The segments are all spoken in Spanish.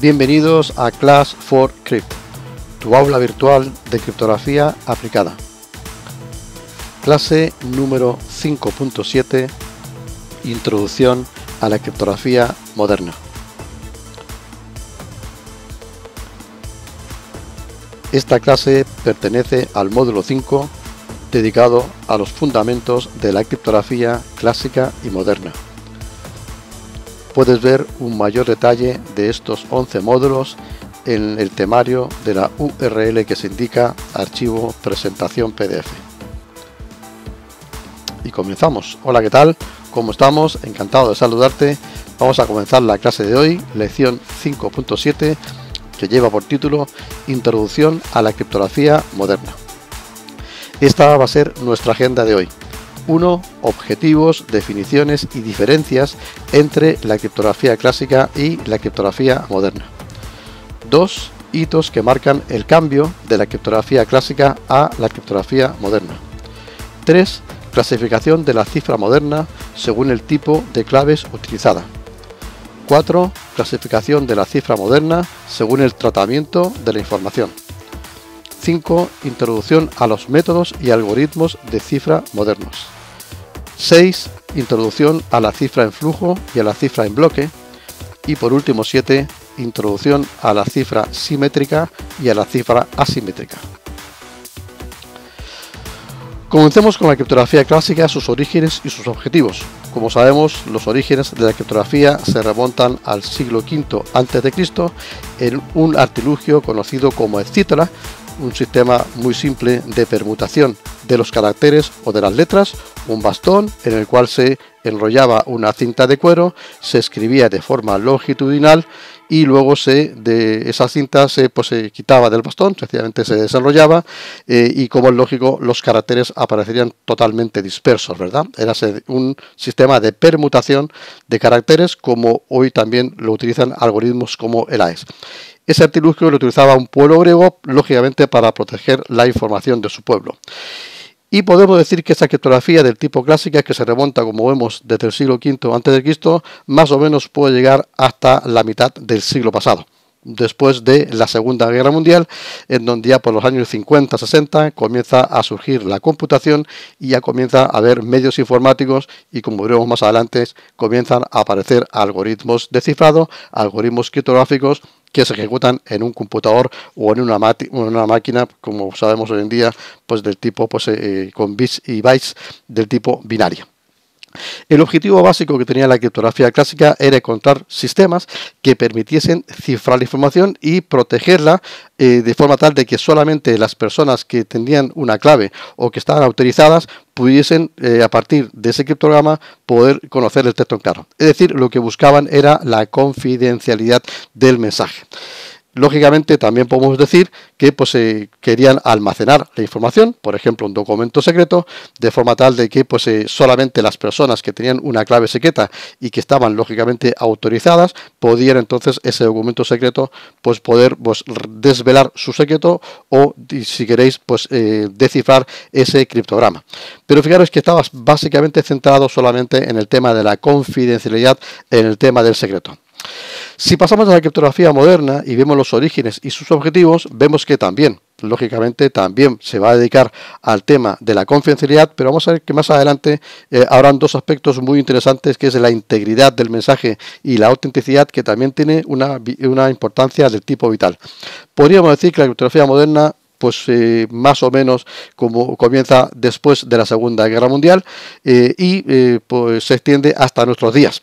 Bienvenidos a Class 4 Crypt, tu aula virtual de criptografía aplicada. Clase número 5.7, Introducción a la criptografía moderna. Esta clase pertenece al módulo 5, dedicado a los fundamentos de la criptografía clásica y moderna puedes ver un mayor detalle de estos 11 módulos en el temario de la URL que se indica archivo presentación PDF. Y comenzamos. Hola, ¿qué tal? ¿Cómo estamos? Encantado de saludarte. Vamos a comenzar la clase de hoy, lección 5.7, que lleva por título Introducción a la criptografía moderna. Esta va a ser nuestra agenda de hoy. 1. Objetivos, definiciones y diferencias entre la criptografía clásica y la criptografía moderna. 2. Hitos que marcan el cambio de la criptografía clásica a la criptografía moderna. 3. Clasificación de la cifra moderna según el tipo de claves utilizada. 4. Clasificación de la cifra moderna según el tratamiento de la información. 5. Introducción a los métodos y algoritmos de cifra modernos. 6. Introducción a la cifra en flujo y a la cifra en bloque. Y por último 7. Introducción a la cifra simétrica y a la cifra asimétrica. Comencemos con la criptografía clásica, sus orígenes y sus objetivos. Como sabemos, los orígenes de la criptografía se remontan al siglo V a.C. en un artilugio conocido como el un sistema muy simple de permutación de los caracteres o de las letras, un bastón en el cual se enrollaba una cinta de cuero, se escribía de forma longitudinal y luego se, de esa cinta se, pues, quitaba del bastón, sencillamente se desarrollaba eh, y como es lógico los caracteres aparecerían totalmente dispersos, ¿verdad? Era un sistema de permutación de caracteres como hoy también lo utilizan algoritmos como el AES. Ese artilugio lo utilizaba un pueblo griego, lógicamente para proteger la información de su pueblo. Y podemos decir que esa criptografía del tipo clásica, que se remonta, como vemos, desde el siglo V antes de más o menos puede llegar hasta la mitad del siglo pasado después de la Segunda Guerra Mundial, en donde ya por los años 50-60 comienza a surgir la computación y ya comienza a haber medios informáticos y como veremos más adelante comienzan a aparecer algoritmos de cifrado, algoritmos criptográficos que se ejecutan en un computador o en una, una máquina, como sabemos hoy en día, pues del tipo pues, eh, con bits y bytes del tipo binario. El objetivo básico que tenía la criptografía clásica era encontrar sistemas que permitiesen cifrar la información y protegerla eh, de forma tal de que solamente las personas que tenían una clave o que estaban autorizadas pudiesen, eh, a partir de ese criptograma, poder conocer el texto en claro. Es decir, lo que buscaban era la confidencialidad del mensaje lógicamente también podemos decir que pues, eh, querían almacenar la información, por ejemplo un documento secreto, de forma tal de que pues, eh, solamente las personas que tenían una clave secreta y que estaban lógicamente autorizadas podían entonces ese documento secreto pues, poder pues, desvelar su secreto o si queréis pues, eh, descifrar ese criptograma. Pero fijaros que estaba básicamente centrado solamente en el tema de la confidencialidad, en el tema del secreto. Si pasamos a la criptografía moderna y vemos los orígenes y sus objetivos, vemos que también, lógicamente, también se va a dedicar al tema de la confidencialidad, pero vamos a ver que más adelante eh, habrán dos aspectos muy interesantes, que es la integridad del mensaje y la autenticidad, que también tiene una, importancia del tipo vital. Podríamos decir que la criptografía moderna pues eh, más o menos como comienza después de la Segunda Guerra Mundial eh, y pues, se extiende hasta nuestros días.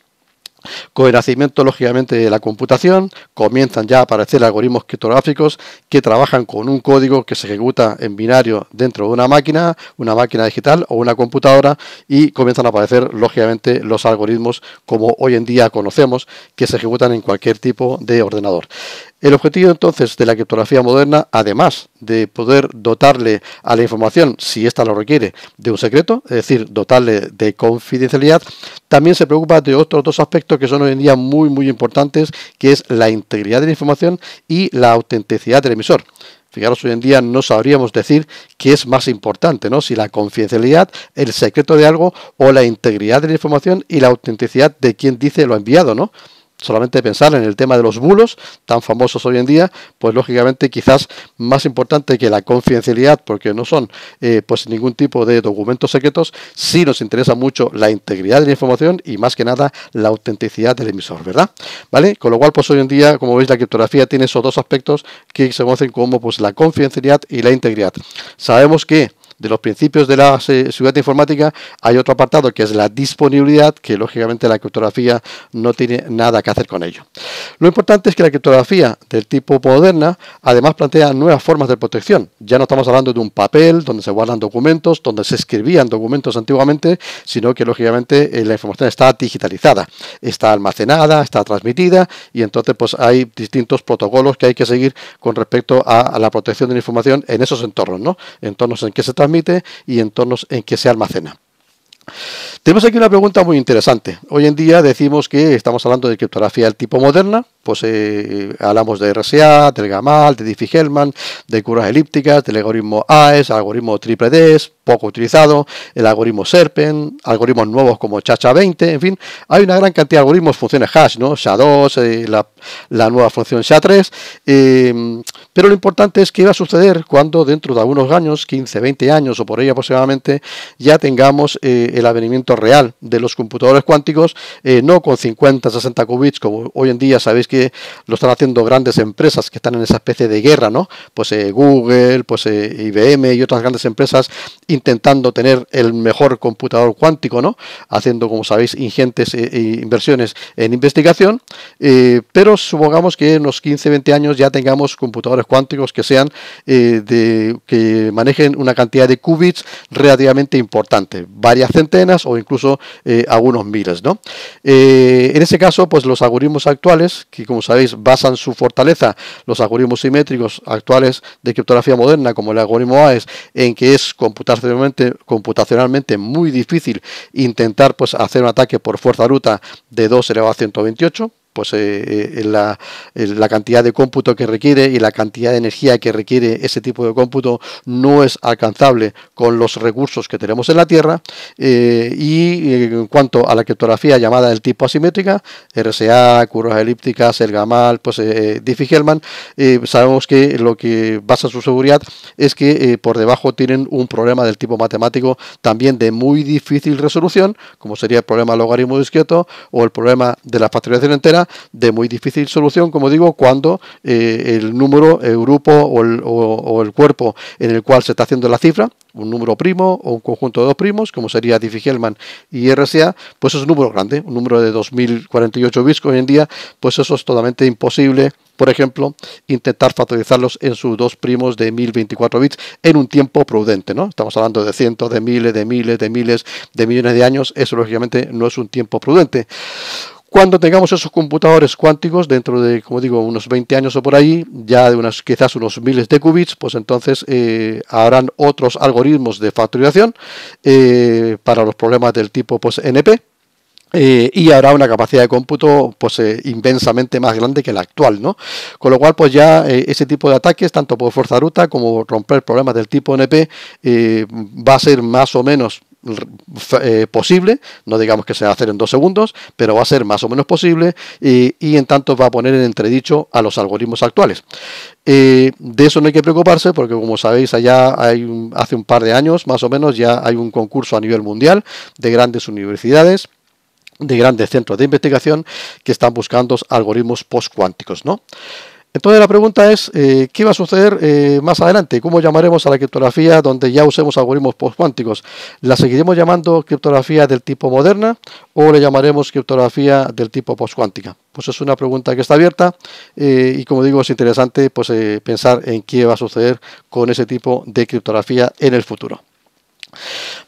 Con el nacimiento, lógicamente, de la computación, comienzan ya a aparecer algoritmos criptográficos que trabajan con un código que se ejecuta en binario dentro de una máquina, una máquina digital o una computadora, y comienzan a aparecer, lógicamente, los algoritmos como hoy en día conocemos, que se ejecutan en cualquier tipo de ordenador. El objetivo entonces de la criptografía moderna, además de poder dotarle a la información, si ésta lo requiere, de un secreto, es decir, dotarle de confidencialidad, también se preocupa de otros dos aspectos que son hoy en día muy muy importantes, que es la integridad de la información y la autenticidad del emisor. Fijaros, hoy en día no sabríamos decir qué es más importante, ¿no? Si la confidencialidad, el secreto de algo o la integridad de la información y la autenticidad de quien dice lo enviado, ¿no? solamente pensar en el tema de los bulos, tan famosos hoy en día, pues lógicamente quizás más importante que la confidencialidad, porque no son eh, pues ningún tipo de documentos secretos, sí nos interesa mucho la integridad de la información y más que nada la autenticidad del emisor, ¿verdad? ¿Vale? Con lo cual, pues hoy en día, como veis, la criptografía tiene esos dos aspectos que se conocen como pues la confidencialidad y la integridad. Sabemos que de los principios de la seguridad informática, hay otro apartado que es la disponibilidad, que lógicamente la criptografía no tiene nada que hacer con ello. Lo importante es que la criptografía del tipo moderna además plantea nuevas formas de protección. Ya no estamos hablando de un papel donde se guardan documentos, donde se escribían documentos antiguamente, sino que lógicamente eh, la información está digitalizada, está almacenada, está transmitida y entonces pues hay distintos protocolos que hay que seguir con respecto a, la protección de la información en esos entornos, ¿no? Entornos en que se y entornos en que se almacena. Tenemos aquí una pregunta muy interesante. Hoy en día decimos que estamos hablando de criptografía del tipo moderna, pues eh, hablamos de RSA, del Gamal, de Diffie-Hellman, de curvas elípticas, del algoritmo AES, algoritmo triple DES, poco utilizado, el algoritmo SERPEN, algoritmos nuevos como Chacha20, en fin, hay una gran cantidad de algoritmos, funciones hash, ¿no? SHA2, eh, la, nueva función SHA3, em, pero lo importante es que va a suceder cuando dentro de algunos años, 15, 20 años o por ahí aproximadamente, ya tengamos eh, el avenimiento real de los computadores cuánticos, no con 50, 60 qubits como hoy en día sabéis que lo están haciendo grandes empresas que están en esa especie de guerra, ¿no? Pues eh, Google, pues eh, IBM y otras grandes empresas intentando tener el mejor computador cuántico, ¿no? Haciendo, como sabéis, ingentes eh, inversiones en investigación, pero supongamos que en los 15, 20 años ya tengamos computadores cuánticos que sean de, que manejen una cantidad de qubits relativamente importante, varias centenas o incluso algunos miles, ¿no? en ese caso, pues los algoritmos actuales que y como sabéis basan su fortaleza los algoritmos simétricos actuales de criptografía moderna como el algoritmo AES en que es computacionalmente, computacionalmente muy difícil intentar pues hacer un ataque por fuerza bruta de 2 elevado a 128 pues eh, eh, la, cantidad de cómputo que requiere y la cantidad de energía que requiere ese tipo de cómputo no es alcanzable con los recursos que tenemos en la Tierra eh, y en cuanto a la criptografía llamada del tipo asimétrica, RSA, curvas elípticas, el gamal, pues Diffie-Hellman, sabemos que lo que basa su seguridad es que por debajo tienen un problema del tipo matemático también de muy difícil resolución, como sería el problema logaritmo discreto o el problema de la factorización entera, de muy difícil solución, como digo, cuando eh, el número, el grupo o el, cuerpo en el cual se está haciendo la cifra, un número primo o un conjunto de dos primos, como sería Diffie-Hellman y RSA, pues es un número grande, un número de 2048 bits que hoy en día, pues eso es totalmente imposible. Por ejemplo, intentar factorizarlos en sus dos primos de 1024 bits en un tiempo prudente, ¿no? Estamos hablando de cientos, de miles, de miles, de miles, de millones de años. Eso, lógicamente, no es un tiempo prudente. Cuando tengamos esos computadores cuánticos, dentro de, como digo, unos 20 años o por ahí, ya de unas quizás unos miles de qubits, pues entonces eh, habrán otros algoritmos de factorización eh, para los problemas del tipo pues, NP, eh, y habrá una capacidad de cómputo pues inmensamente más grande que la actual, ¿no? Con lo cual, pues ya ese tipo de ataques, tanto por fuerza ruta como romper problemas del tipo NP, va a ser más o menos eh, posible, no digamos que se va a hacer en dos segundos, pero va a ser más o menos posible y, en tanto va a poner en entredicho a los algoritmos actuales. Eh, de eso no hay que preocuparse porque como sabéis allá hay hace un par de años más o menos ya hay un concurso a nivel mundial de grandes universidades de grandes centros de investigación que están buscando algoritmos postcuánticos, ¿no? Entonces la pregunta es, eh, ¿qué va a suceder eh, más adelante? ¿Cómo llamaremos a la criptografía donde ya usemos algoritmos postcuánticos? ¿La seguiremos llamando criptografía del tipo moderna o le llamaremos criptografía del tipo postcuántica? Pues es una pregunta que está abierta eh, y como digo es interesante pues, pensar en qué va a suceder con ese tipo de criptografía en el futuro.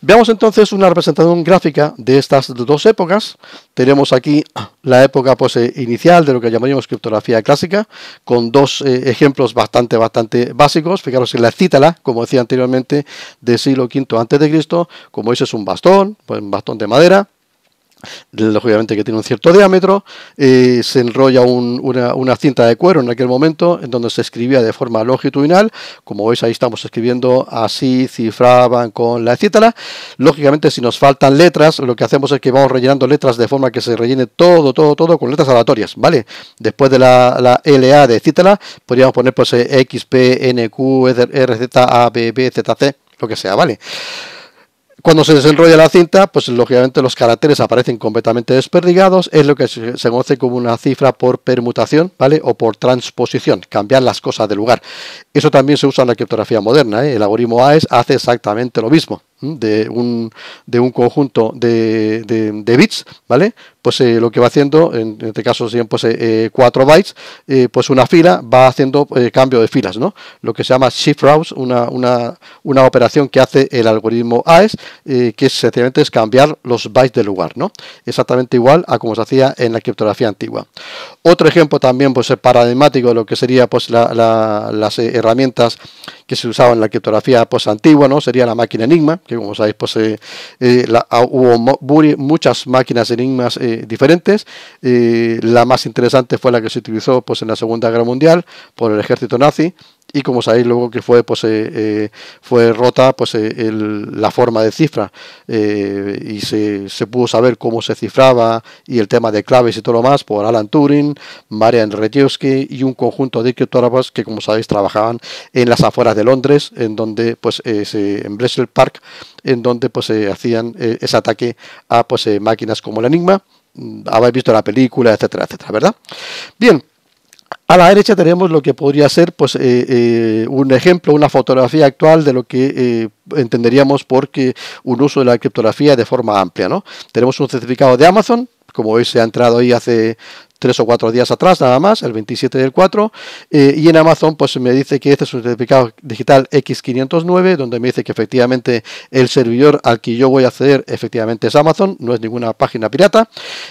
Veamos entonces una representación gráfica de estas dos épocas. Tenemos aquí la época pues, eh, inicial de lo que llamaríamos criptografía clásica, con dos eh, ejemplos bastante, bastante básicos. Fijaros en la cítala, como decía anteriormente, del siglo V a.C., como ese es un bastón, pues un bastón de madera, lógicamente que tiene un cierto diámetro, se enrolla una, una, cinta de cuero en aquel momento, en donde se escribía de forma longitudinal, como veis ahí estamos escribiendo así, cifraban con la etcétera. Lógicamente si nos faltan letras, lo que hacemos es que vamos rellenando letras de forma que se rellene todo, todo, todo con letras aleatorias, ¿vale? Después de la, la LA de etcétera, podríamos poner pues eh, X, P, N, Q, e, R, Z, A, B, lo que sea, ¿vale? vale cuando se desenrolla la cinta, pues lógicamente los caracteres aparecen completamente desperdigados, es lo que se conoce como una cifra por permutación, ¿vale? O por transposición, cambiar las cosas de lugar. Eso también se usa en la criptografía moderna, ¿eh? el algoritmo AES hace exactamente lo mismo, de un, conjunto de, bits, ¿vale? Pues eh, lo que va haciendo, en, este caso serían 4 pues, eh, eh, bytes, pues una fila va haciendo cambio de filas, ¿no? Lo que se llama shift routes, una, operación que hace el algoritmo AES, que es, sencillamente es cambiar los bytes de lugar, ¿no? Exactamente igual a como se hacía en la criptografía antigua. Otro ejemplo también, pues paradigmático de lo que sería pues las herramientas que se usaba en la criptografía post antigua, ¿no? Sería la máquina Enigma, que como sabéis, pues eh, eh, ah, hubo muchas máquinas Enigmas eh, diferentes. la más interesante fue la que se utilizó pues, en la Segunda Guerra Mundial por el ejército nazi y como sabéis luego que fue pues eh, eh, fue rota pues eh, la forma de cifra y se, se, pudo saber cómo se cifraba y el tema de claves y todo lo más por Alan Turing, Marian Rejewski y un conjunto de criptógrafos que como sabéis trabajaban en las afueras de Londres en donde pues se, en Bletchley Park en donde pues se hacían ese ataque a pues máquinas como el Enigma mm, habéis visto la película, etcétera, etcétera, ¿verdad? Bien, a la derecha tenemos lo que podría ser pues, eh, eh, un ejemplo, una fotografía actual de lo que eh, entenderíamos por un uso de la criptografía de forma amplia. ¿no? Tenemos un certificado de Amazon, como veis se ha entrado ahí hace tres o cuatro días atrás nada más, el 27 del 4, eh, y en Amazon pues me dice que este es un certificado digital X509, donde me dice que efectivamente el servidor al que yo voy a acceder efectivamente es Amazon, no es ninguna página pirata,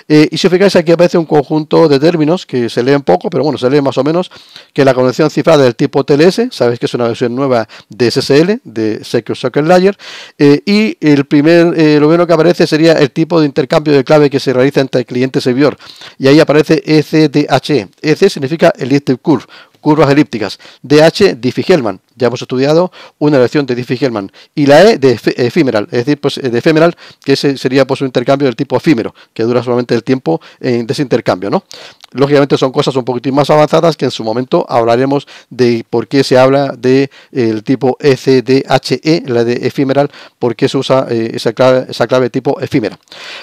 eh, y si os fijáis aquí aparece un conjunto de términos que se leen poco, pero bueno, se lee más o menos, que la conexión cifrada del tipo TLS, sabéis que es una versión nueva de SSL, de Secure Socket Layer, eh, y el primer, lo primero que aparece sería el tipo de intercambio de clave que se realiza entre cliente y servidor, y ahí aparece e EC significa Electric Curve, curvas elípticas. DH, Diffie-Hellman. Ya hemos estudiado una elección de Diffie-Hellman. Y la E de efímeral, es decir, pues, eh, de efímeral, que sería pues, un intercambio del tipo efímero, que dura solamente el tiempo eh, de ese intercambio. ¿no? Lógicamente son cosas un poquitín más avanzadas que en su momento hablaremos de por qué se habla de eh, el tipo ECDHE, e, la de efímeral, por qué se usa esa, clave, esa tipo efímera.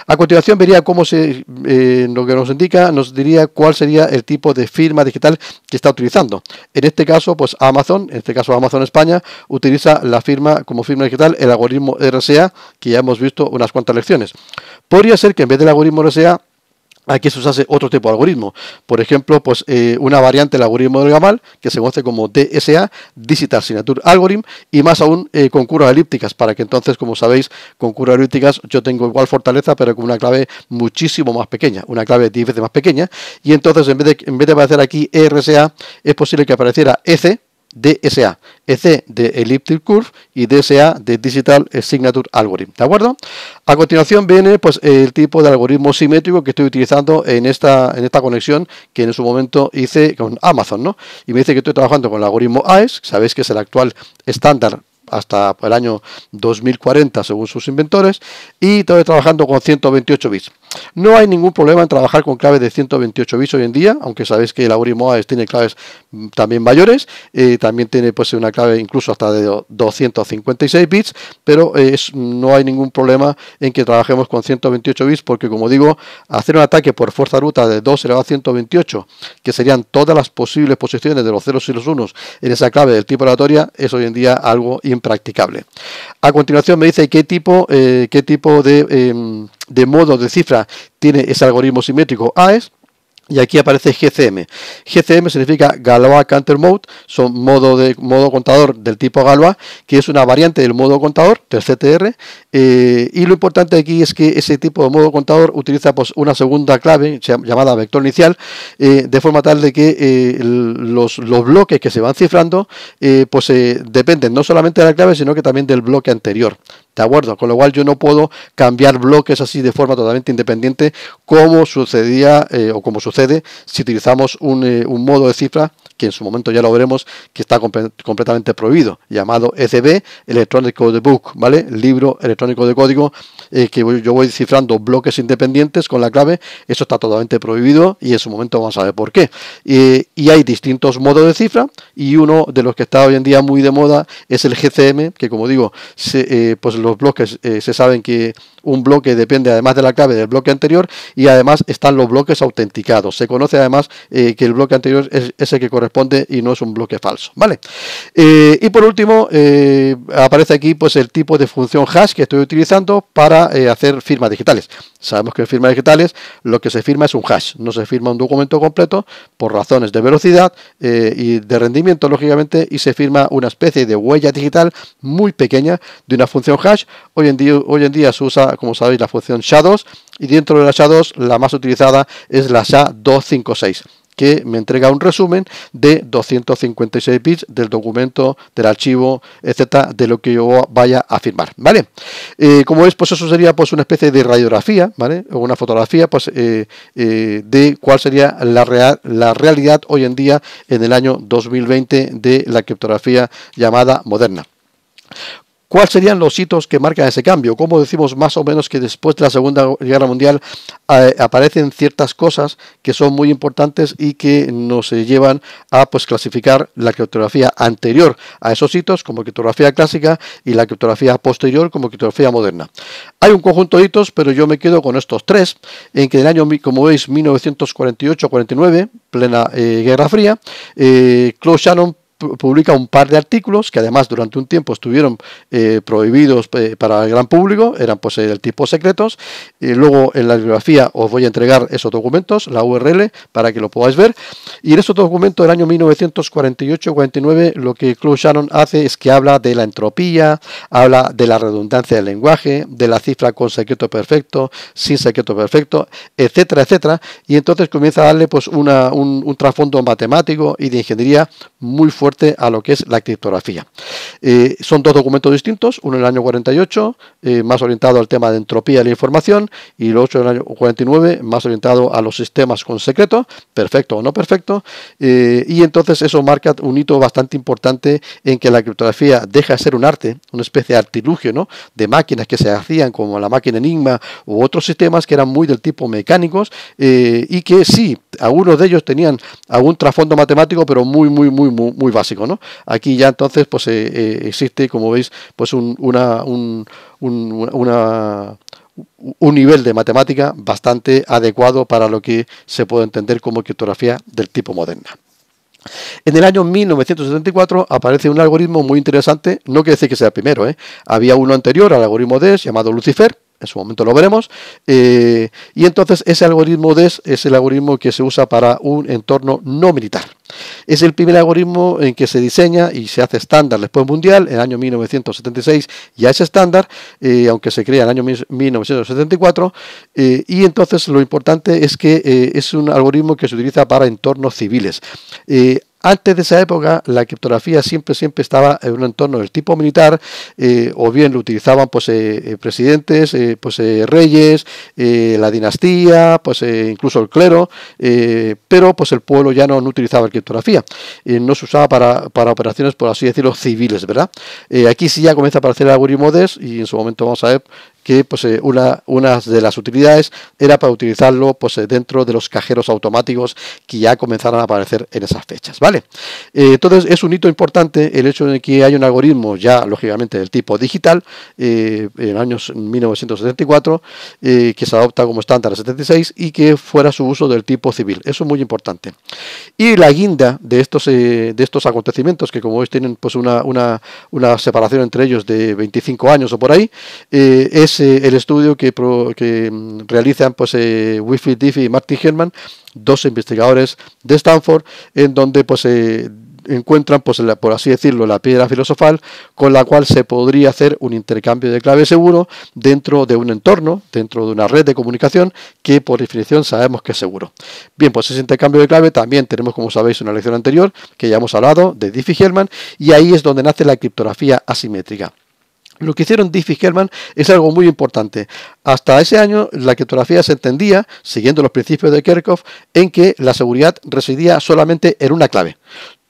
A continuación vería cómo se, lo que nos indica, nos diría cuál sería el tipo de firma digital que está utilizando. En este caso, pues Amazon, en este caso Amazon España, utiliza la firma como firma digital el algoritmo RSA, que ya hemos visto unas cuantas lecciones. Podría ser que en vez del algoritmo RSA Aquí se usase otro tipo de algoritmo. Por ejemplo, pues eh, una variante del algoritmo de Gamal, que se conoce como DSA, Digital Signature Algorithm, y más aún eh, con curvas elípticas, para que entonces, como sabéis, con curvas elípticas yo tengo igual fortaleza, pero con una clave muchísimo más pequeña, una clave 10 veces más pequeña. Y entonces, en vez de, en vez de aparecer aquí e RSA, es posible que apareciera EC, DSA. EC de Elliptic Curve y DSA de Digital Signature Algorithm. ¿De acuerdo? A continuación viene pues, el tipo de algoritmo simétrico que estoy utilizando en esta, en esta conexión que en su momento hice con Amazon. ¿no? Y me dice que estoy trabajando con el algoritmo AES, sabéis que es el actual estándar hasta el año 2040 según sus inventores y todo trabajando con 128 bits. No hay ningún problema en trabajar con claves de 128 bits hoy en día, aunque sabéis que el algoritmo AES tiene claves mm, también mayores, también tiene pues, una clave incluso hasta de 256 bits, pero eh, es, no hay ningún problema en que trabajemos con 128 bits, porque como digo, hacer un ataque por fuerza bruta de 2 elevado a 128, que serían todas las posibles posiciones de los ceros y los unos en esa clave del tipo aleatoria, es hoy en día algo importante practicable. A continuación me dice qué tipo, eh, qué tipo de, em, de modo de cifra tiene ese algoritmo simétrico AES. Y aquí aparece GCM. GCM significa Galois Counter Mode, son modo, de, modo contador del tipo Galois, que es una variante del modo contador, del CTR. Eh, y lo importante aquí es que ese tipo de modo contador utiliza pues, una segunda clave llamada vector inicial, eh, de forma tal de que eh, los, los, bloques que se van cifrando pues, dependen no solamente de la clave, sino que también del bloque anterior. ¿De acuerdo? Con lo cual yo no puedo cambiar bloques así de forma totalmente independiente como sucedía eh, o como sucede si utilizamos eh, un, modo de cifra que en su momento ya lo veremos que está completamente prohibido, llamado ECB, electrónico de Book, ¿vale? Libro electrónico de código eh, que yo voy cifrando bloques independientes con la clave, eso está totalmente prohibido y en su momento vamos a ver por qué. y hay distintos modos de cifra y uno de los que está hoy en día muy de moda es el GCM, que como digo, se, pues los bloques eh, se saben que un bloque depende además de la clave del bloque anterior y además están los bloques autenticados. Se conoce además eh, que el bloque anterior es ese que corresponde y no es un bloque falso. ¿vale? Eh, y por último, aparece aquí pues, el tipo de función hash que estoy utilizando para hacer firmas digitales. Sabemos que en firmas digitales lo que se firma es un hash, no se firma un documento completo por razones de velocidad y de rendimiento, lógicamente, y se firma una especie de huella digital muy pequeña de una función hash Hoy en, día, hoy en día se usa, como sabéis, la función Shadows y dentro de la Shadows la más utilizada es la SHA-256 que me entrega un resumen de 256 bits del documento, del archivo, etcétera, de lo que yo vaya a firmar, ¿vale? Eh, como veis, pues eso sería pues una especie de radiografía, ¿vale? O una fotografía, pues, eh, eh, de cuál sería la, real, la realidad hoy en día en el año 2020 de la criptografía llamada moderna. ¿Cuáles serían los hitos que marcan ese cambio? Como decimos más o menos que después de la Segunda Guerra Mundial eh, aparecen ciertas cosas que son muy importantes y que nos llevan a pues, clasificar la criptografía anterior a esos hitos como criptografía clásica y la criptografía posterior como criptografía moderna? Hay un conjunto de hitos, pero yo me quedo con estos tres, en que en el año, como veis, 1948-49, plena eh, Guerra Fría, Claude eh, Shannon publica un par de artículos que además durante un tiempo estuvieron eh, prohibidos eh, para el gran público, eran pues del tipo secretos. Y luego en la bibliografía os voy a entregar esos documentos, la URL, para que lo podáis ver. Y en esos documentos del año 1948-49 lo que Claude Shannon hace es que habla de la entropía, habla de la redundancia del lenguaje, de la cifra con secreto perfecto, sin secreto perfecto, etcétera, etcétera. Y entonces comienza a darle pues una, un trasfondo matemático y de ingeniería muy fuerte a lo que es la criptografía. Eh, son dos documentos distintos, uno en el año 48, eh, más orientado al tema de entropía de la información, y el otro en el año 49, más orientado a los sistemas con secreto, perfecto o no perfecto, eh, y entonces eso marca un hito bastante importante en que la criptografía deja de ser un arte, una especie de artilugio, ¿no? De máquinas que se hacían como la máquina Enigma u otros sistemas que eran muy del tipo mecánicos y que sí, algunos de ellos tenían algún trasfondo matemático, pero muy, muy, muy, muy, muy básico, ¿no? Aquí ya entonces, pues eh, eh, existe, como veis, pues un, una, un, un nivel de matemática bastante adecuado para lo que se puede entender como criptografía del tipo moderna. En el año 1974 aparece un algoritmo muy interesante, no quiere decir que sea el primero, ¿eh? había uno anterior al algoritmo DES llamado Lucifer, en su momento lo veremos, y entonces ese algoritmo DES es el algoritmo que se usa para un entorno no militar. Es el primer algoritmo en que se diseña y se hace estándar después mundial, en el año 1976 ya es estándar, eh, aunque se crea en el año 1974, eh, y entonces lo importante es que eh, es un algoritmo que se utiliza para entornos civiles. Antes de esa época, la criptografía siempre, siempre estaba en un entorno del tipo militar, eh, o bien lo utilizaban pues, eh, eh, presidentes, pues, reyes, la dinastía, pues, incluso el clero, pero pues, el pueblo ya no, utilizaba la criptografía, no se usaba para, operaciones, por así decirlo, civiles, ¿verdad? aquí sí ya comienza a aparecer algoritmo e y en su momento vamos a ver que pues, eh, una, una, de las utilidades era para utilizarlo pues, eh, dentro de los cajeros automáticos que ya comenzaron a aparecer en esas fechas. ¿vale? Eh, entonces es un hito importante el hecho de que hay un algoritmo ya, lógicamente, del tipo digital, en años 1974, que se adopta como estándar 76 y que fuera su uso del tipo civil. Eso es muy importante. Y la guinda de estos, de estos acontecimientos, que como veis tienen pues, una, una separación entre ellos de 25 años o por ahí, es eh, el estudio que, mm, realizan pues, eh, Diffie y Martin Hellman, dos investigadores de Stanford, en donde pues, eh, encuentran, pues, por así decirlo, la piedra filosofal con la cual se podría hacer un intercambio de clave seguro dentro de un entorno, dentro de una red de comunicación que por definición sabemos que es seguro. Bien, pues ese intercambio de clave también tenemos, como sabéis, una lección anterior que ya hemos hablado de Diffie-Hellman y ahí es donde nace la criptografía asimétrica. Lo que hicieron Diffie y es algo muy importante. Hasta ese año, la criptografía se entendía, siguiendo los principios de Kirchhoff, en que la seguridad residía solamente en una clave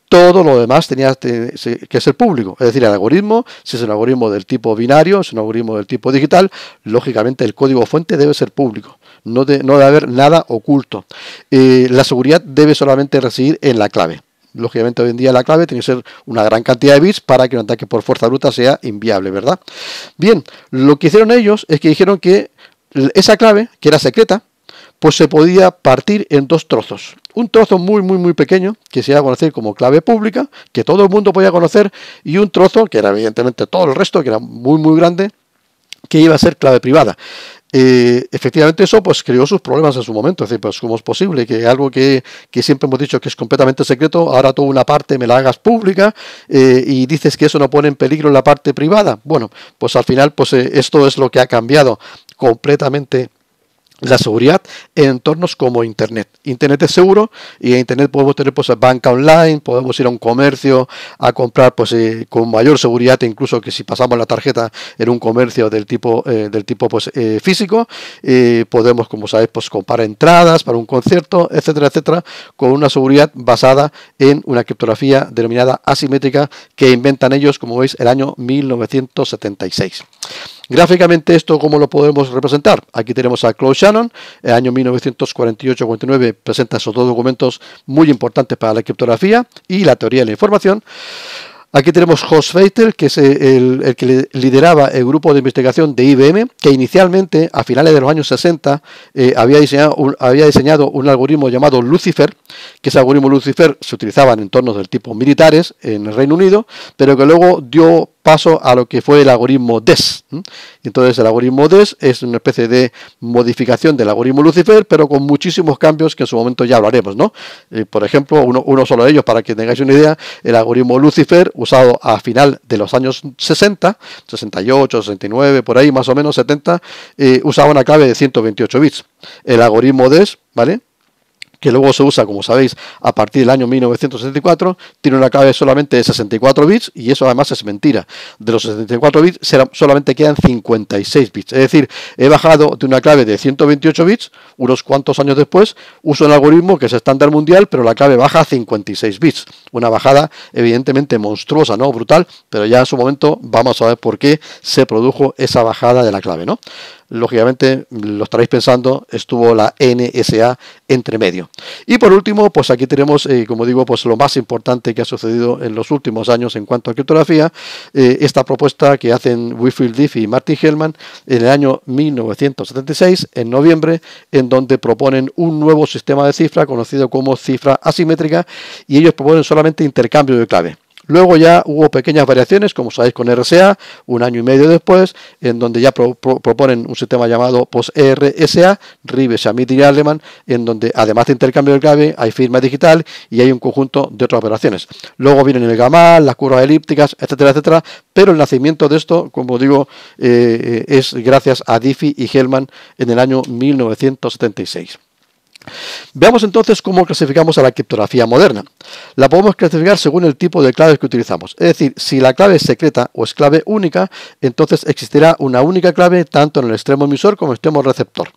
todo lo demás tenía que ser público. Es decir, el algoritmo, si es un algoritmo del tipo binario, si es un algoritmo del tipo digital, lógicamente el código fuente debe ser público. No, debe haber nada oculto. Eh, la seguridad debe solamente residir en la clave lógicamente hoy en día la clave tiene que ser una gran cantidad de bits para que un ataque por fuerza bruta sea inviable, ¿verdad? Bien, lo que hicieron ellos es que dijeron que esa clave, que era secreta, pues se podía partir en dos trozos. Un trozo muy, muy, muy pequeño, que se iba a conocer como clave pública, que todo el mundo podía conocer, y un trozo, que era evidentemente todo el resto, que era muy, muy grande, que iba a ser clave privada efectivamente eso pues creó sus problemas en su momento. Es decir, pues cómo es posible que algo que, que siempre hemos dicho que es completamente secreto, ahora tú una parte me la hagas pública eh, y dices que eso no pone en peligro la parte privada. Bueno, pues al final pues eh, esto es lo que ha cambiado completamente la seguridad en entornos como Internet. Internet es seguro y en Internet podemos tener pues, banca online, podemos ir a un comercio a comprar pues, eh, con mayor seguridad, incluso que si pasamos la tarjeta en un comercio del tipo, eh, del tipo pues, eh, físico. podemos, como sabéis, pues, comprar entradas para un concierto, etcétera, etcétera, con una seguridad basada en una criptografía denominada asimétrica que inventan ellos, como veis, el año 1976. Gráficamente, esto cómo lo podemos representar. Aquí tenemos a Claude Shannon, el año 1948-49 presenta esos dos documentos muy importantes para la criptografía y la teoría de la información. Aquí tenemos Feitel, que es eh, el, que lideraba el grupo de investigación de IBM, que inicialmente, a finales de los años 60, eh, había, diseñado un, había diseñado un algoritmo llamado Lucifer, que ese algoritmo Lucifer se utilizaba en entornos del tipo militares en el Reino Unido, pero que luego dio paso a lo que fue el algoritmo DES. Entonces el algoritmo DES es una especie de modificación del algoritmo Lucifer, pero con muchísimos cambios que en su momento ya hablaremos. ¿no? Eh, por ejemplo, uno, solo de ellos, para que tengáis una idea, el algoritmo Lucifer usado a final de los años 60, 68, 69, por ahí más o menos 70, eh, usaba una clave de 128 bits. El algoritmo DES, ¿vale? que luego se usa, como sabéis, a partir del año 1964, tiene una clave solamente de 64 bits y eso además es mentira. De los 64 bits solamente quedan 56 bits. Es decir, he bajado de una clave de 128 bits, unos cuantos años después, uso un algoritmo que es estándar mundial, pero la clave baja a 56 bits. Una bajada evidentemente monstruosa, ¿no? Brutal, pero ya en su momento vamos a ver por qué se produjo esa bajada de la clave, ¿no? lógicamente lo estaréis pensando, estuvo la NSA entre medio. Y por último, pues aquí tenemos, eh, como digo, pues lo más importante que ha sucedido en los últimos años en cuanto a criptografía, eh, esta propuesta que hacen Whitfield Diff y Martin Hellman en el año 1976, en noviembre, en donde proponen un nuevo sistema de cifra conocido como cifra asimétrica y ellos proponen solamente intercambio de clave. Luego ya hubo pequeñas variaciones, como sabéis, con RSA, un año y medio después, en donde ya proponen un sistema llamado POST-RSA, Rivest, Shamir y Aleman, en donde además de intercambio de clave hay firma digital y hay un conjunto de otras operaciones. Luego vienen el gamal, las curvas elípticas, etcétera, etcétera, pero el nacimiento de esto, como digo, eh, eh, es gracias a Diffie y Hellman en el año 1976. Veamos entonces cómo clasificamos a la criptografía moderna. La podemos clasificar según el tipo de claves que utilizamos. Es decir, si la clave es secreta o es clave única, entonces existirá una única clave tanto en el extremo emisor como en el extremo receptor.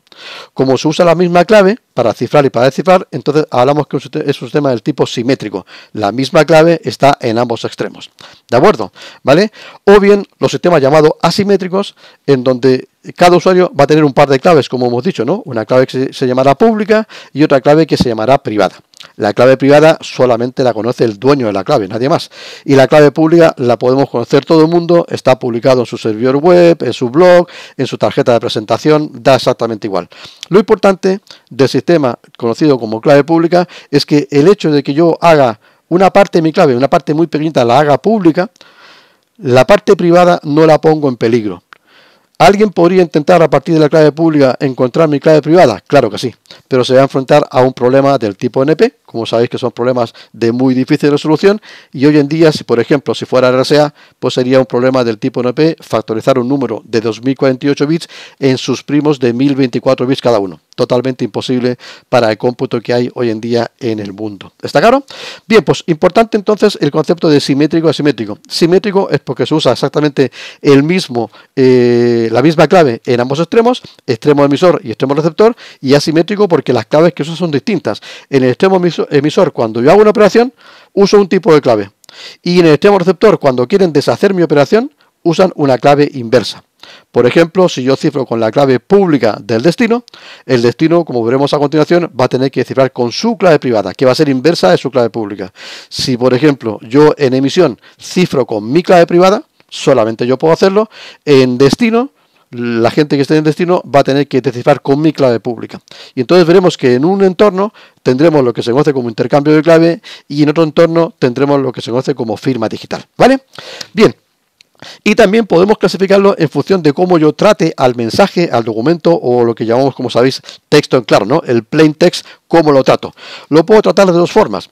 Como se usa la misma clave para cifrar y para descifrar, entonces hablamos que es un sistema del tipo simétrico. La misma clave está en ambos extremos. ¿De acuerdo? ¿Vale? O bien los sistemas llamados asimétricos, en donde cada usuario va a tener un par de claves, como hemos dicho, ¿no? Una clave que se llamará pública y otra clave que se llamará privada. La clave privada solamente la conoce el dueño de la clave, nadie más. Y la clave pública la podemos conocer todo el mundo, está publicado en su servidor web, en su blog, en su tarjeta de presentación, da exactamente igual. Lo importante del sistema conocido como clave pública es que el hecho de que yo haga una parte de mi clave, una parte muy pequeñita, la haga pública, la parte privada no la pongo en peligro. ¿Alguien podría intentar a partir de la clave pública encontrar mi clave privada? Claro que sí, pero se va a enfrentar a un problema del tipo NP como sabéis que son problemas de muy difícil resolución, y hoy en día, si por ejemplo, si fuera RSA, pues sería un problema del tipo NP factorizar un número de 2048 bits en sus primos de 1024 bits cada uno. Totalmente imposible para el cómputo que hay hoy en día en el mundo. ¿Está claro? Bien, pues importante entonces el concepto de simétrico asimétrico. Simétrico es porque se usa exactamente el mismo, eh, la misma clave en ambos extremos, extremo emisor y extremo receptor, y asimétrico porque las claves que usan son distintas. En el extremo emisor emisor, cuando yo hago una operación, uso un tipo de clave. Y en el extremo receptor, cuando quieren deshacer mi operación, usan una clave inversa. Por ejemplo, si yo cifro con la clave pública del destino, el destino, como veremos a continuación, va a tener que cifrar con su clave privada, que va a ser inversa de su clave pública. Si, por ejemplo, yo en emisión cifro con mi clave privada, solamente yo puedo hacerlo, en destino la gente que esté en destino va a tener que descifrar con mi clave pública. Y entonces veremos que en un entorno tendremos lo que se conoce como intercambio de clave y en otro entorno tendremos lo que se conoce como firma digital. ¿Vale? Bien. Y también podemos clasificarlo en función de cómo yo trate al mensaje, al documento o lo que llamamos, como sabéis, texto en claro, ¿no? El plain text, cómo lo trato. Lo puedo tratar de dos formas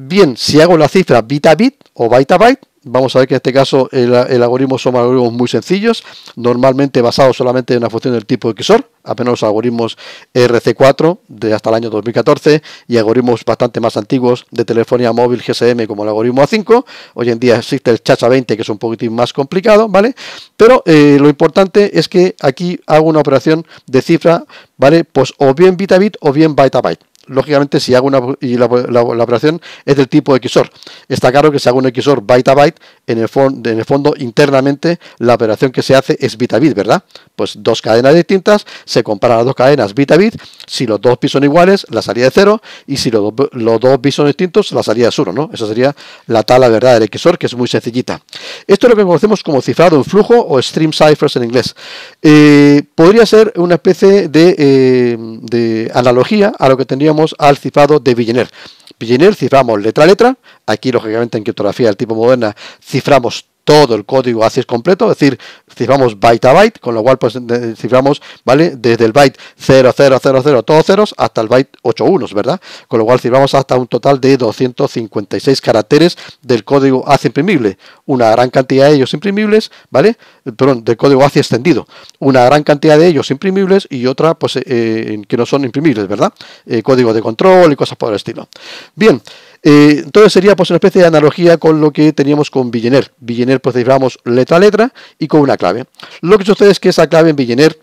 bien si hago la cifra bit a bit o byte a byte Vamos a ver que en este caso el, algoritmo son algoritmos muy sencillos, normalmente basados solamente en la función del tipo XOR, apenas los algoritmos e RC4 de hasta el año 2014 y algoritmos bastante más antiguos de telefonía móvil GSM como el algoritmo A5. Hoy en día existe el Chacha 20 que es un poquitín más complicado, ¿vale? Pero eh, lo importante es que aquí hago una operación de cifra, ¿vale? Pues o bien bit a bit o bien byte a byte lógicamente, si hago una la, operación es del tipo XOR. Está claro que si hago un XOR byte a byte, en el, en el fondo internamente la operación que se hace es bit a bit, ¿verdad? Pues dos cadenas distintas, se comparan las dos cadenas bit a bit, si los dos bits son iguales, la salida es cero, y si los, dos bits son distintos, la salida es uno, ¿no? Esa sería la tala, ¿verdad? Del XOR, que es muy sencillita. Esto es lo que conocemos como cifrado en flujo o stream ciphers en inglés. Eh, podría ser una especie de, eh, de analogía a lo que tendríamos al cifrado de Villeneuve. Villeneuve ciframos letra a letra, aquí lógicamente en criptografía del tipo moderna ciframos todo el código es completo, es decir, ciframos byte a byte, con lo cual pues ciframos, ¿vale? Desde el byte 0000, todos ceros, hasta el byte 81, ¿verdad? Con lo cual ciframos hasta un total de 256 caracteres del código ASCII imprimible, una gran cantidad de ellos imprimibles, ¿vale? Perdón, del código ASCII extendido, una gran cantidad de ellos imprimibles y otra pues eh, que no son imprimibles, ¿verdad? Eh, código de control y cosas por el estilo. Bien, eh, entonces sería pues una especie de analogía con lo que teníamos con Villeneuve. Villeneuve pues letra a letra y con una clave. Lo que sucede es que esa clave en Villeneuve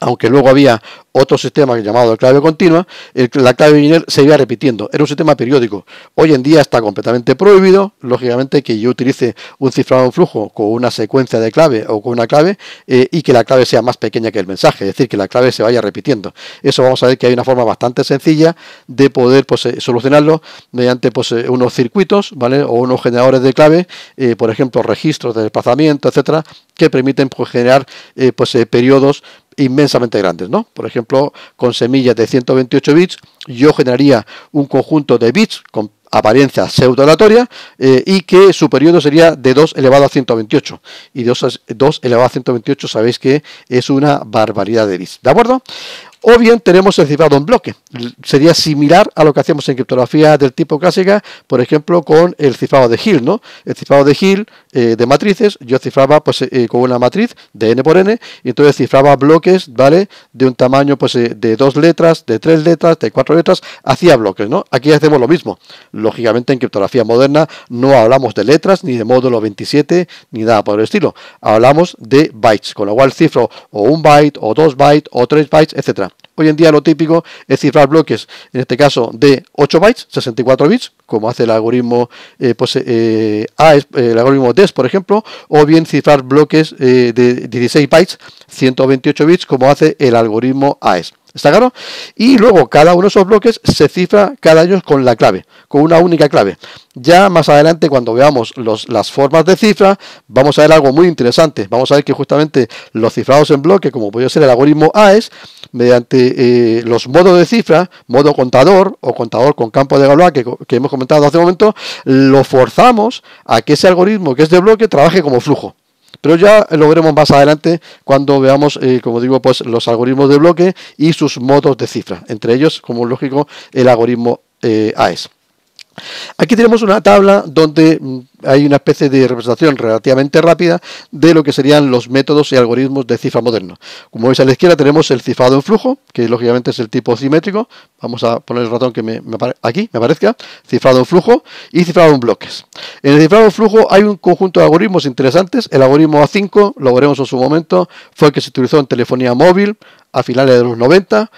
aunque luego había otro sistema llamado clave continua, la clave se iba repitiendo, era un sistema periódico. Hoy en día está completamente prohibido, lógicamente, que yo utilice un cifrado en flujo con una secuencia de clave o con una clave eh, y que la clave sea más pequeña que el mensaje, es decir, que la clave se vaya repitiendo. Eso vamos a ver que hay una forma bastante sencilla de poder pues, eh, solucionarlo mediante pues, eh, unos circuitos ¿vale? o unos generadores de clave, por ejemplo, registros de desplazamiento, etcétera, que permiten pues, generar pues, periodos inmensamente grandes, ¿no? Por ejemplo, con semillas de 128 bits, yo generaría un conjunto de bits con apariencia pseudo eh, y que su periodo sería de 2 elevado a 128 y 2, 2 elevado a 128 sabéis que es una barbaridad de bits, ¿de acuerdo? o bien tenemos el cifrado en bloque. Sería similar a lo que hacemos en criptografía del tipo clásica, por ejemplo, con el cifrado de Hill, ¿no? El cifrado de Hill eh, de matrices, yo cifraba pues eh, con una matriz de n por n, y entonces cifraba bloques, ¿vale? De un tamaño pues eh, de dos letras, de tres letras, de cuatro letras, hacía bloques, ¿no? Aquí hacemos lo mismo. Lógicamente en criptografía moderna no hablamos de letras, ni de módulo 27, ni nada por el estilo. Hablamos de bytes, con lo cual cifro o un byte, o dos bytes, o tres bytes, etcétera. Hoy en día lo típico es cifrar bloques, en este caso de 8 bytes, 64 bits, como hace el algoritmo eh, pues, eh, eh el algoritmo DES, por ejemplo, o bien cifrar bloques eh, de 16 bytes, 128 bits, como hace el algoritmo AES. ¿Está claro? Y luego cada uno de esos bloques se cifra cada año con la clave, con una única clave. Ya más adelante, cuando veamos las formas de cifra, vamos a ver algo muy interesante. Vamos a ver que justamente los cifrados en bloque, como puede ser el algoritmo AES, mediante eh, los modos de cifra, modo contador o contador con campo de Galois que, hemos comentado hace un momento, lo forzamos a que ese algoritmo que es de bloque trabaje como flujo. Pero ya lo veremos más adelante cuando veamos, eh, como digo, pues los algoritmos de bloque y sus modos de cifra. Entre ellos, como lógico, el algoritmo eh, AES. Aquí tenemos una tabla donde mm, hay una especie de representación relativamente rápida de lo que serían los métodos y algoritmos de cifra moderno. Como veis a la izquierda tenemos el cifrado en flujo, que lógicamente es el tipo simétrico. Vamos a poner el ratón que me, aquí me aparezca. Cifrado en flujo y cifrado en bloques. En el cifrado en flujo hay un conjunto de algoritmos interesantes. El algoritmo A5, lo veremos en su momento, fue el que se utilizó en telefonía móvil a finales de los 90.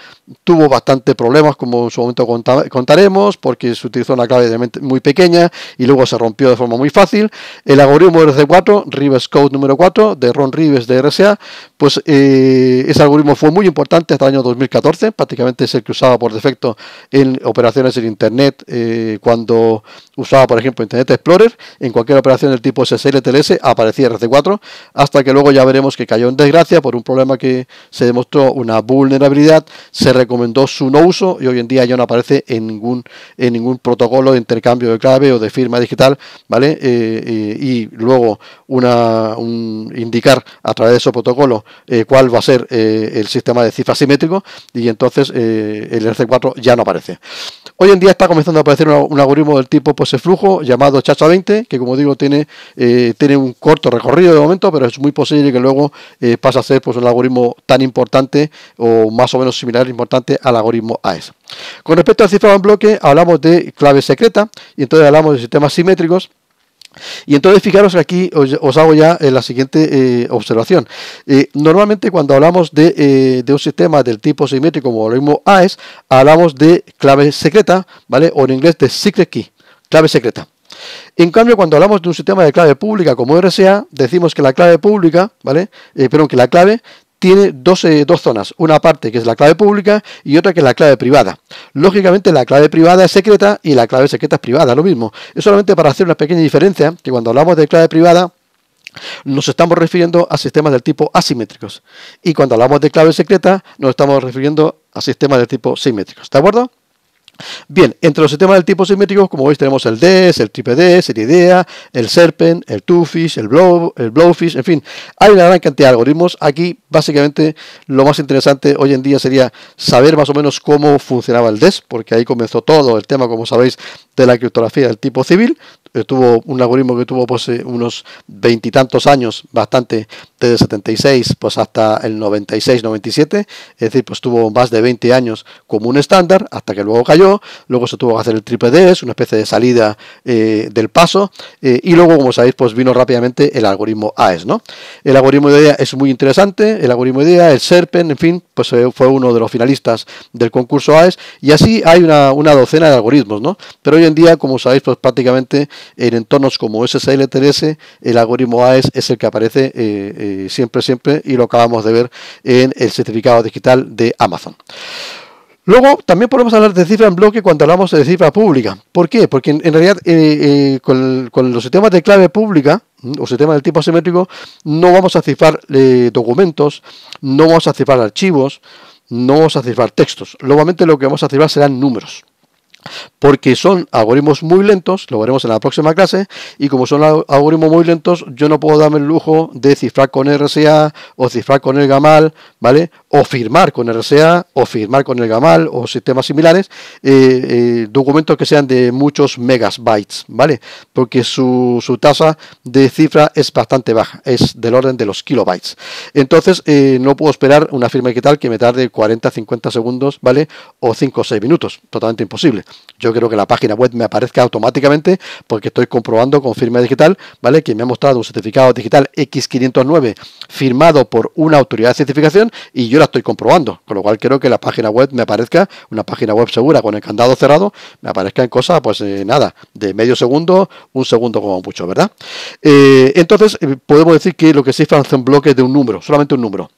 Tuvo bastantes problemas, como en su momento contaremos, porque se utilizó una clave muy pequeña y luego se rompió de forma muy fácil. El algoritmo RC4, Rivers Code número 4, de Ron Rivers de RSA, pues eh, ese algoritmo fue muy importante hasta el año 2014. Prácticamente es el que usaba por defecto en operaciones en Internet, eh, cuando usaba, por ejemplo, Internet Explorer. En cualquier operación del tipo SSL, TLS aparecía RC4, hasta que luego ya veremos que cayó en desgracia por un problema que se demostró un una vulnerabilidad, se recomendó su no uso y hoy en día ya no aparece en ningún, en ningún protocolo de intercambio de clave o de firma digital, ¿vale? Eh, eh, y luego una, indicar a través de esos protocolos eh, cuál va a ser el sistema de cifra simétrico y entonces el RC4 ya no aparece. Hoy en día está comenzando a aparecer un, algoritmo del tipo pues, el flujo llamado Chacha20, que como digo tiene, tiene un corto recorrido de momento, pero es muy posible que luego pase a ser pues, un algoritmo tan importante o más o menos similar importante al algoritmo AES. Con respecto al cifrado en bloque, hablamos de clave secreta y entonces hablamos de sistemas simétricos. Y entonces fijaros que aquí os, hago ya eh, la siguiente eh, observación. Eh, normalmente cuando hablamos de, de, un sistema del tipo simétrico como el algoritmo AES, hablamos de clave secreta, ¿vale? O en inglés de secret key, clave secreta. En cambio, cuando hablamos de un sistema de clave pública como RSA, decimos que la clave pública, ¿vale? perdón, que la clave tiene dos, eh, dos, zonas, una parte que es la clave pública y otra que es la clave privada. Lógicamente la clave privada es secreta y la clave secreta es privada, lo mismo. Es solamente para hacer una pequeña diferencia, que cuando hablamos de clave privada nos estamos refiriendo a sistemas del tipo asimétricos y cuando hablamos de clave secreta nos estamos refiriendo a sistemas del tipo simétricos, ¿de acuerdo? Bien, entre los sistemas del tipo simétrico, como veis, tenemos el DES, el triple DES, el IDEA, el Serpent el TwoFish, el, el Blowfish, en fin, hay una gran cantidad de algoritmos. Aquí, básicamente, lo más interesante hoy en día sería saber más o menos cómo funcionaba el DES, porque ahí comenzó todo el tema, como sabéis, de la criptografía del tipo civil. tuvo un algoritmo que tuvo pues, eh, unos veintitantos años, bastante de 76 pues hasta el 96-97, es decir, pues tuvo más de 20 años como un estándar, hasta que luego cayó, luego se tuvo que hacer el triple D, es una especie de salida eh, del paso, eh, y luego, como sabéis, pues vino rápidamente el algoritmo AES, ¿no? El algoritmo de IDEA e es muy interesante, el algoritmo IDEA, e el SERPEN, en fin, pues eh, fue uno de los finalistas del concurso AES, y así hay una, docena de algoritmos, ¿no? Pero hoy en día, como sabéis, pues prácticamente en entornos como SSL-TLS, el algoritmo AES es el que aparece... Eh, eh, siempre, siempre, y lo acabamos de ver en el certificado digital de Amazon. Luego también podemos hablar de cifra en bloque cuando hablamos de cifra pública. ¿Por qué? Porque en, realidad eh, eh, con, los sistemas de clave pública mm, o sistemas del tipo asimétrico no vamos a cifrar documentos, no vamos a cifrar archivos, no vamos a cifrar textos. Normalmente lo que vamos a cifrar serán números porque son algoritmos muy lentos, lo veremos en la próxima clase, y como son algoritmos muy lentos, yo no puedo darme el lujo de cifrar con RSA o cifrar con el GAMAL, ¿vale? o firmar con RSA o firmar con el Gamal o sistemas similares eh, eh, documentos que sean de muchos megabytes, ¿vale? Porque su, su tasa de cifra es bastante baja, es del orden de los kilobytes. Entonces eh, no puedo esperar una firma digital que me tarde 40, 50 segundos, ¿vale? O 5 o 6 minutos, totalmente imposible. Yo creo que la página web me aparezca automáticamente porque estoy comprobando con firma digital, ¿vale? Que me ha mostrado un certificado digital X509 firmado por una autoridad de certificación y yo estoy comprobando, con lo cual quiero que la página web me aparezca, una página web segura con el candado cerrado, me aparezca en cosas, pues eh, nada, de medio segundo, un segundo como mucho, ¿verdad? Eh, entonces, eh, podemos decir que lo que cifran son bloques de un número, solamente un número.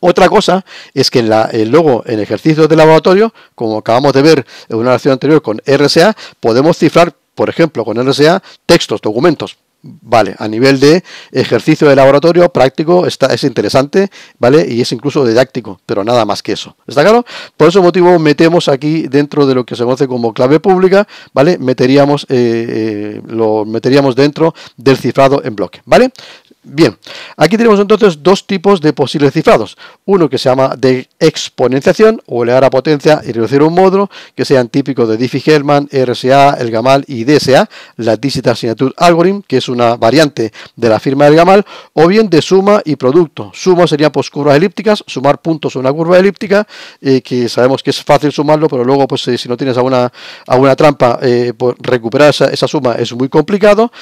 Otra cosa es que en la, luego en ejercicios de laboratorio, como acabamos de ver en una relación anterior con RSA, podemos cifrar, por ejemplo, con RSA, textos, documentos vale, a nivel de ejercicio de laboratorio práctico está, es interesante, ¿vale? Y es incluso didáctico, pero nada más que eso. ¿Está claro? Por ese motivo metemos aquí dentro de lo que se conoce como clave pública, ¿vale? Meteríamos, eh, eh, lo meteríamos dentro del cifrado en bloque, ¿vale? Bien, aquí tenemos entonces dos tipos de posibles cifrados. Uno que se llama de exponenciación o elevar a potencia y reducir un módulo, que sean típicos de Diffie-Hellman, RSA, el Gamal y DSA, la Digital Signature Algorithm, que es una variante de la firma del Gamal, o bien de suma y producto. Suma sería pues curvas elípticas, sumar puntos a una curva elíptica, eh, que sabemos que es fácil sumarlo, pero luego pues eh, si no tienes alguna, alguna trampa, eh, recuperar esa, suma es muy complicado,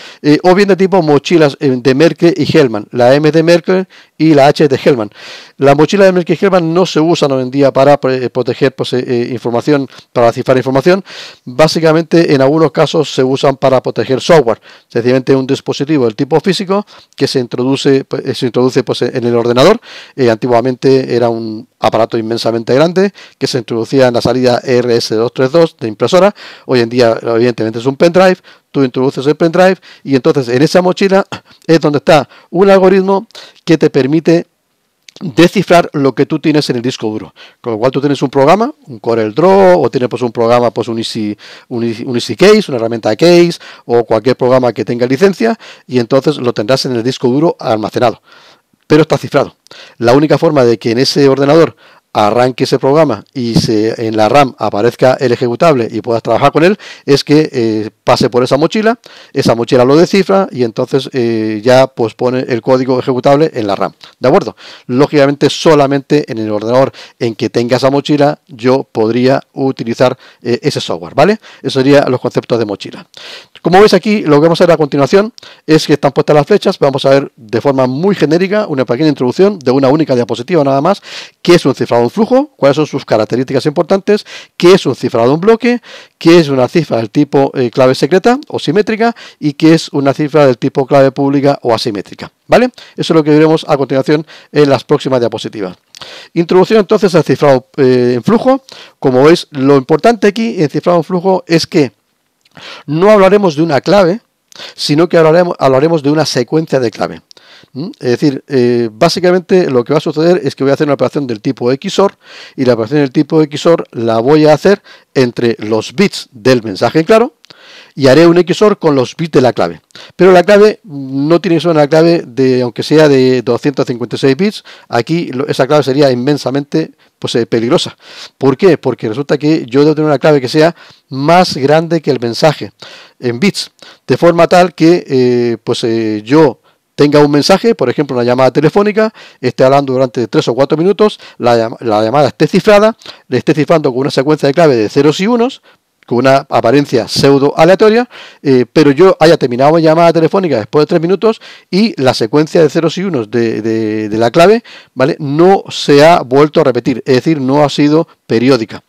o bien de tipo mochilas de Merkel y la M de Merkel y la H de Hellman. La mochila de Merkel y Hellman no se usan hoy en día para eh, proteger pues, eh, eh, información, para cifrar información. Básicamente, en algunos casos se usan para proteger software, sencillamente un dispositivo del tipo físico que se introduce, pues, se introduce pues, en el ordenador. antiguamente era un, aparato inmensamente grande, que se introducía en la salida e RS232 de impresora. Hoy en día, evidentemente, es un pendrive. Tú introduces el pendrive y entonces en esa mochila es donde está un algoritmo que te permite descifrar lo que tú tienes en el disco duro. Con lo cual tú tienes un programa, un Corel Draw, o tienes pues un programa, pues un Easy, Case, una herramienta Case, o cualquier programa que tenga licencia, y entonces lo tendrás en el disco duro almacenado pero está cifrado. La única forma de que en ese ordenador arranque ese programa y se, en la RAM aparezca el ejecutable y puedas trabajar con él, es que eh, pase por esa mochila, esa mochila lo descifra y entonces eh, ya pues pone el código ejecutable en la RAM. ¿De acuerdo? Lógicamente solamente en el ordenador en que tenga esa mochila yo podría utilizar eh, ese software, ¿vale? Eso serían los conceptos de mochila. Como veis aquí, lo que vamos a ver a continuación es que están puestas las flechas, vamos a ver de forma muy genérica una pequeña introducción de una única diapositiva nada más, qué es un cifrado en flujo, cuáles son sus características importantes, qué es un cifrado en bloque, qué es una cifra del tipo eh, clave secreta o simétrica y qué es una cifra del tipo clave pública o asimétrica. ¿Vale? Eso es lo que veremos a continuación en las próximas diapositivas. Introducción entonces al cifrado eh, en flujo. Como veis, lo importante aquí en cifrado en flujo es que no hablaremos de una clave, sino que hablaremos, hablaremos de una secuencia de clave. ¿Mm? Es decir, eh, básicamente lo que va a suceder es que voy a hacer una operación del tipo XOR y la operación del tipo XOR la voy a hacer entre los bits del mensaje en claro y haré un XOR con los bits de la clave. Pero la clave no tiene que ser una clave de, aunque sea de 256 bits, aquí esa clave sería inmensamente pues, eh, peligrosa. ¿Por qué? Porque resulta que yo debo tener una clave que sea más grande que el mensaje en bits, de forma tal que eh, pues yo tenga un mensaje, por ejemplo, una llamada telefónica, esté hablando durante 3 o 4 minutos, la, llamada esté cifrada, le esté cifrando con una secuencia de clave de ceros y unos, con una apariencia pseudo aleatoria, eh, pero yo haya terminado mi llamada telefónica después de tres minutos y la secuencia de ceros y unos de, la clave, ¿vale? No se ha vuelto a repetir, es decir, no ha sido periódica.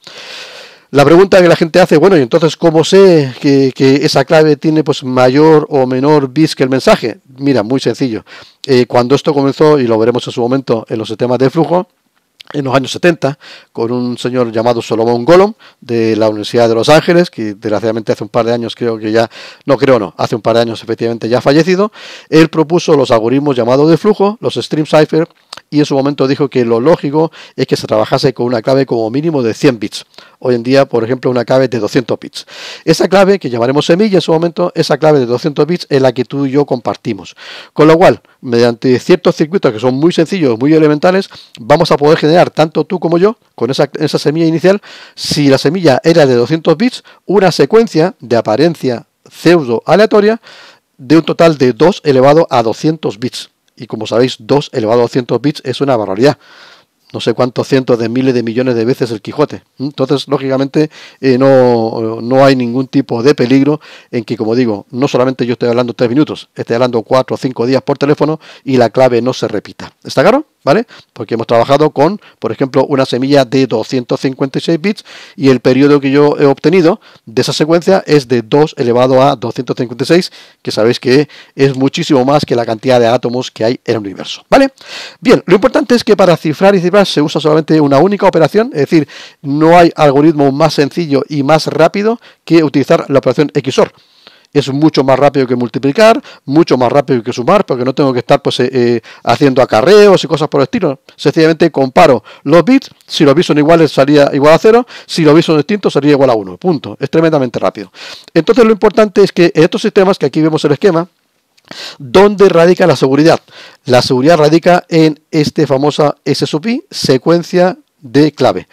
La pregunta que la gente hace, bueno, y entonces, ¿cómo sé que, esa clave tiene pues mayor o menor bits que el mensaje? Mira, muy sencillo. Eh, cuando esto comenzó, y lo veremos en su momento en los sistemas de flujo, en los años 70, con un señor llamado Solomon Gollum de la Universidad de Los Ángeles, que desgraciadamente hace un par de años creo que ya, no creo no, hace un par de años efectivamente ya ha fallecido, él propuso los algoritmos llamados de flujo, los stream cipher, y en su momento dijo que lo lógico es que se trabajase con una clave como mínimo de 100 bits hoy en día, por ejemplo, una clave de 200 bits. Esa clave, que llamaremos semilla en su momento, esa clave de 200 bits es la que tú y yo compartimos. Con lo cual, mediante ciertos circuitos que son muy sencillos, muy elementales, vamos a poder generar tanto tú como yo, con esa, semilla inicial, si la semilla era de 200 bits, una secuencia de apariencia pseudo aleatoria de un total de 2 elevado a 200 bits. Y como sabéis, 2 elevado a 200 bits es una barbaridad no sé cuántos cientos de miles de millones de veces el Quijote. ¿Mm? Entonces, lógicamente, eh, no, no, hay ningún tipo de peligro en que, como digo, no solamente yo estoy hablando tres minutos, estoy hablando cuatro o cinco días por teléfono y la clave no se repita. ¿Está claro? ¿vale? Porque hemos trabajado con, por ejemplo, una semilla de 256 bits y el periodo que yo he obtenido de esa secuencia es de 2 elevado a 256, que sabéis que es muchísimo más que la cantidad de átomos que hay en el universo, ¿vale? Bien, lo importante es que para cifrar y cifrar se usa solamente una única operación, es decir, no hay algoritmo más sencillo y más rápido que utilizar la operación XOR es mucho más rápido que multiplicar, mucho más rápido que sumar, porque no tengo que estar pues, eh, eh, haciendo acarreos y cosas por el estilo. Sencillamente comparo los bits, si los bits son iguales salía igual a cero, si los bits son distintos salía igual a uno. punto. Es tremendamente rápido. Entonces lo importante es que estos sistemas, que aquí vemos el esquema, ¿Dónde radica la seguridad? La seguridad radica en este famosa S secuencia de clave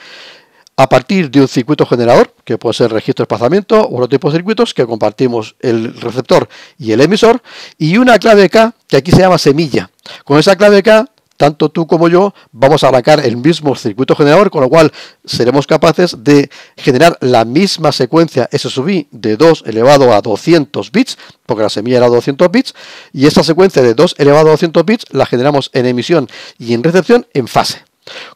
a partir de un circuito generador, que puede ser registro de desplazamiento o otro tipo de circuitos que compartimos el receptor y el emisor, y una clave K que aquí se llama semilla. Con esa clave K tanto tú como yo vamos a arrancar el mismo circuito generador, con lo cual seremos capaces de generar la misma secuencia S sub de 2 elevado a 200 bits, porque la semilla era 200 bits, y esta secuencia de 2 elevado a 200 bits la generamos en emisión y en recepción en fase.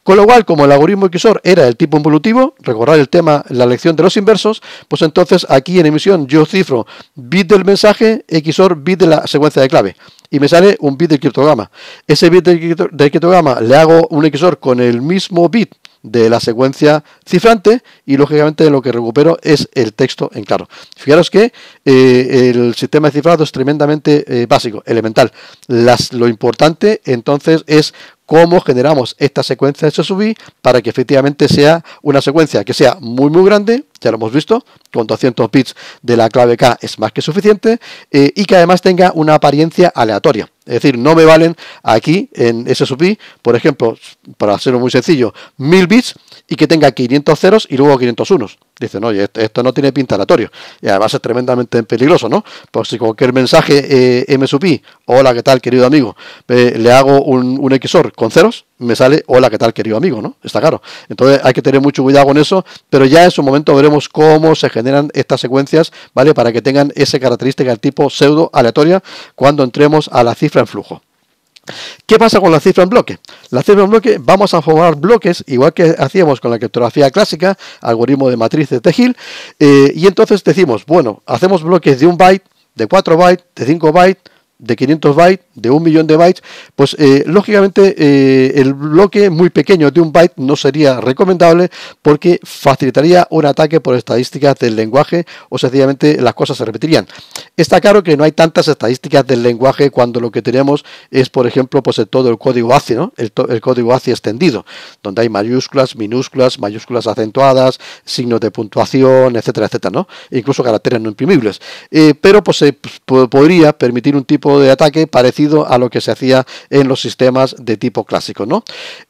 Con lo cual, como el algoritmo XOR era el tipo involutivo, recordar el tema, la lección de los inversos, pues entonces aquí en emisión yo cifro bit del mensaje, XOR bit de la secuencia de clave, y me sale un bit del criptograma. Ese bit del criptograma le hago un XOR con el mismo bit de la secuencia cifrante y lógicamente lo que recupero es el texto en claro. Fijaros que eh, el sistema de cifrado es tremendamente eh, básico, elemental. Las, lo importante entonces es cómo generamos esta secuencia de SSV para que efectivamente sea una secuencia que sea muy muy grande, ya lo hemos visto, con 200 bits de la clave K es más que suficiente, eh, y que además tenga una apariencia aleatoria. Es decir, no me valen aquí en SSV, por ejemplo, para hacerlo muy sencillo, 1000 bits y que tenga 500 ceros y luego 500 unos. Dicen, oye, esto, esto no tiene pinta aleatorio. Y además es tremendamente peligroso, ¿no? Porque si cualquier mensaje eh, M hola, ¿qué tal, querido amigo? Eh, le hago un, un XOR con ceros, me sale, hola, ¿qué tal, querido amigo? ¿no? Está claro. Entonces hay que tener mucho cuidado con eso, pero ya en su momento veremos cómo se generan estas secuencias, ¿vale? Para que tengan esa característica del tipo pseudo aleatoria cuando entremos a la cifra en flujo. ¿Qué pasa con la cifra en bloque? La cifra en bloque, vamos a formar bloques, igual que hacíamos con la criptografía clásica, algoritmo de matrices de Hill, eh, y entonces decimos, bueno, hacemos bloques de un byte, de 4 bytes, de 5 bytes, de 500 bytes, de un millón de bytes, pues eh, lógicamente eh, el bloque muy pequeño de un byte no sería recomendable porque facilitaría un ataque por estadísticas del lenguaje o sencillamente las cosas se repetirían. Está claro que no hay tantas estadísticas del lenguaje cuando lo que tenemos es, por ejemplo, pues todo el código ACI, el, código ACI extendido, donde hay mayúsculas, minúsculas, mayúsculas acentuadas, signos de puntuación, etcétera, etcétera, ¿no? incluso caracteres no imprimibles. Eh, pero pues, pues podría permitir un tipo de ataque parecido a lo que se hacía en los sistemas de tipo clásico, ¿no?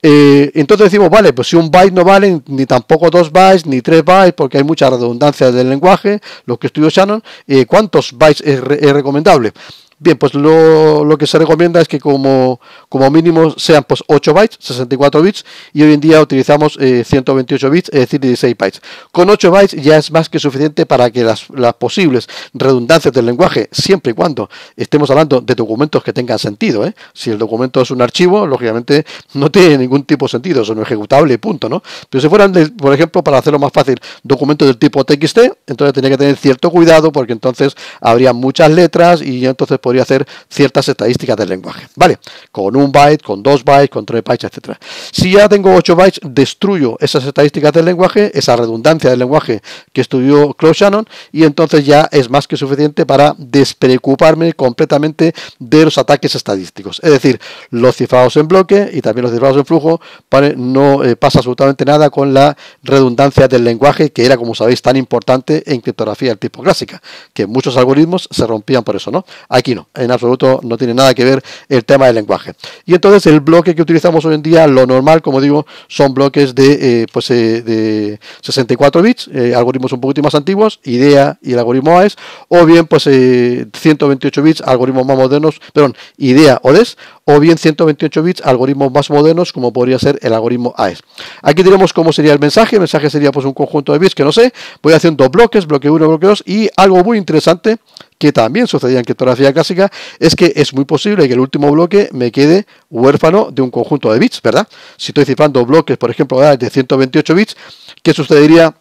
Eh, entonces decimos, vale, pues si un byte no vale, ni tampoco dos bytes, ni tres bytes, porque hay mucha redundancia del lenguaje, lo que estudió Shannon, eh, ¿cuántos bytes es recomendable? Bien, pues lo, que se recomienda es que como, como mínimo sean pues 8 bytes, 64 bits, y hoy en día utilizamos 128 eh, bits, es decir, 16 bytes. Con 8 bytes ya es más que suficiente para que las, las posibles redundancias del lenguaje, siempre y cuando estemos hablando de documentos que tengan sentido, ¿eh? si el documento es un archivo, lógicamente no tiene ningún tipo de sentido, es un ejecutable punto, ¿no? Pero si fueran, por ejemplo, para hacerlo más fácil, documentos del tipo TXT, entonces tenía que tener cierto cuidado porque entonces habría muchas letras y entonces podría hacer ciertas estadísticas del lenguaje. ¿Vale? Con un byte, con dos bytes, con tres bytes, etcétera. Si ya tengo 8 bytes, destruyo esas estadísticas del lenguaje, esa redundancia del lenguaje que estudió Claude Shannon, y entonces ya es más que suficiente para despreocuparme completamente de los ataques estadísticos. Es decir, los cifrados en bloque y también los cifrados en flujo, ¿vale? no eh, pasa absolutamente nada con la redundancia del lenguaje, que era, como sabéis, tan importante en criptografía del tipo clásica, que muchos algoritmos se rompían por eso, ¿no? Aquí en absoluto no tiene nada que ver el tema del lenguaje. Y entonces el bloque que utilizamos hoy en día, lo normal, como digo, son bloques de, eh, pues, eh, de 64 bits, eh, algoritmos un poquito más antiguos, IDEA y el algoritmo AES, o bien pues 128 bits, algoritmos más modernos, perdón, IDEA o DES, o bien 128 bits, algoritmos más modernos, como podría ser el algoritmo AES. Aquí tenemos cómo sería el mensaje. El mensaje sería pues un conjunto de bits que no sé. Voy haciendo bloques, bloque 1, bloque 2 y algo muy interesante que también sucedía en criptografía clásica, es que es muy posible que el último bloque me quede huérfano de un conjunto de bits, ¿verdad? Si estoy cifrando bloques, por ejemplo, de 128 bits, ¿qué sucedería?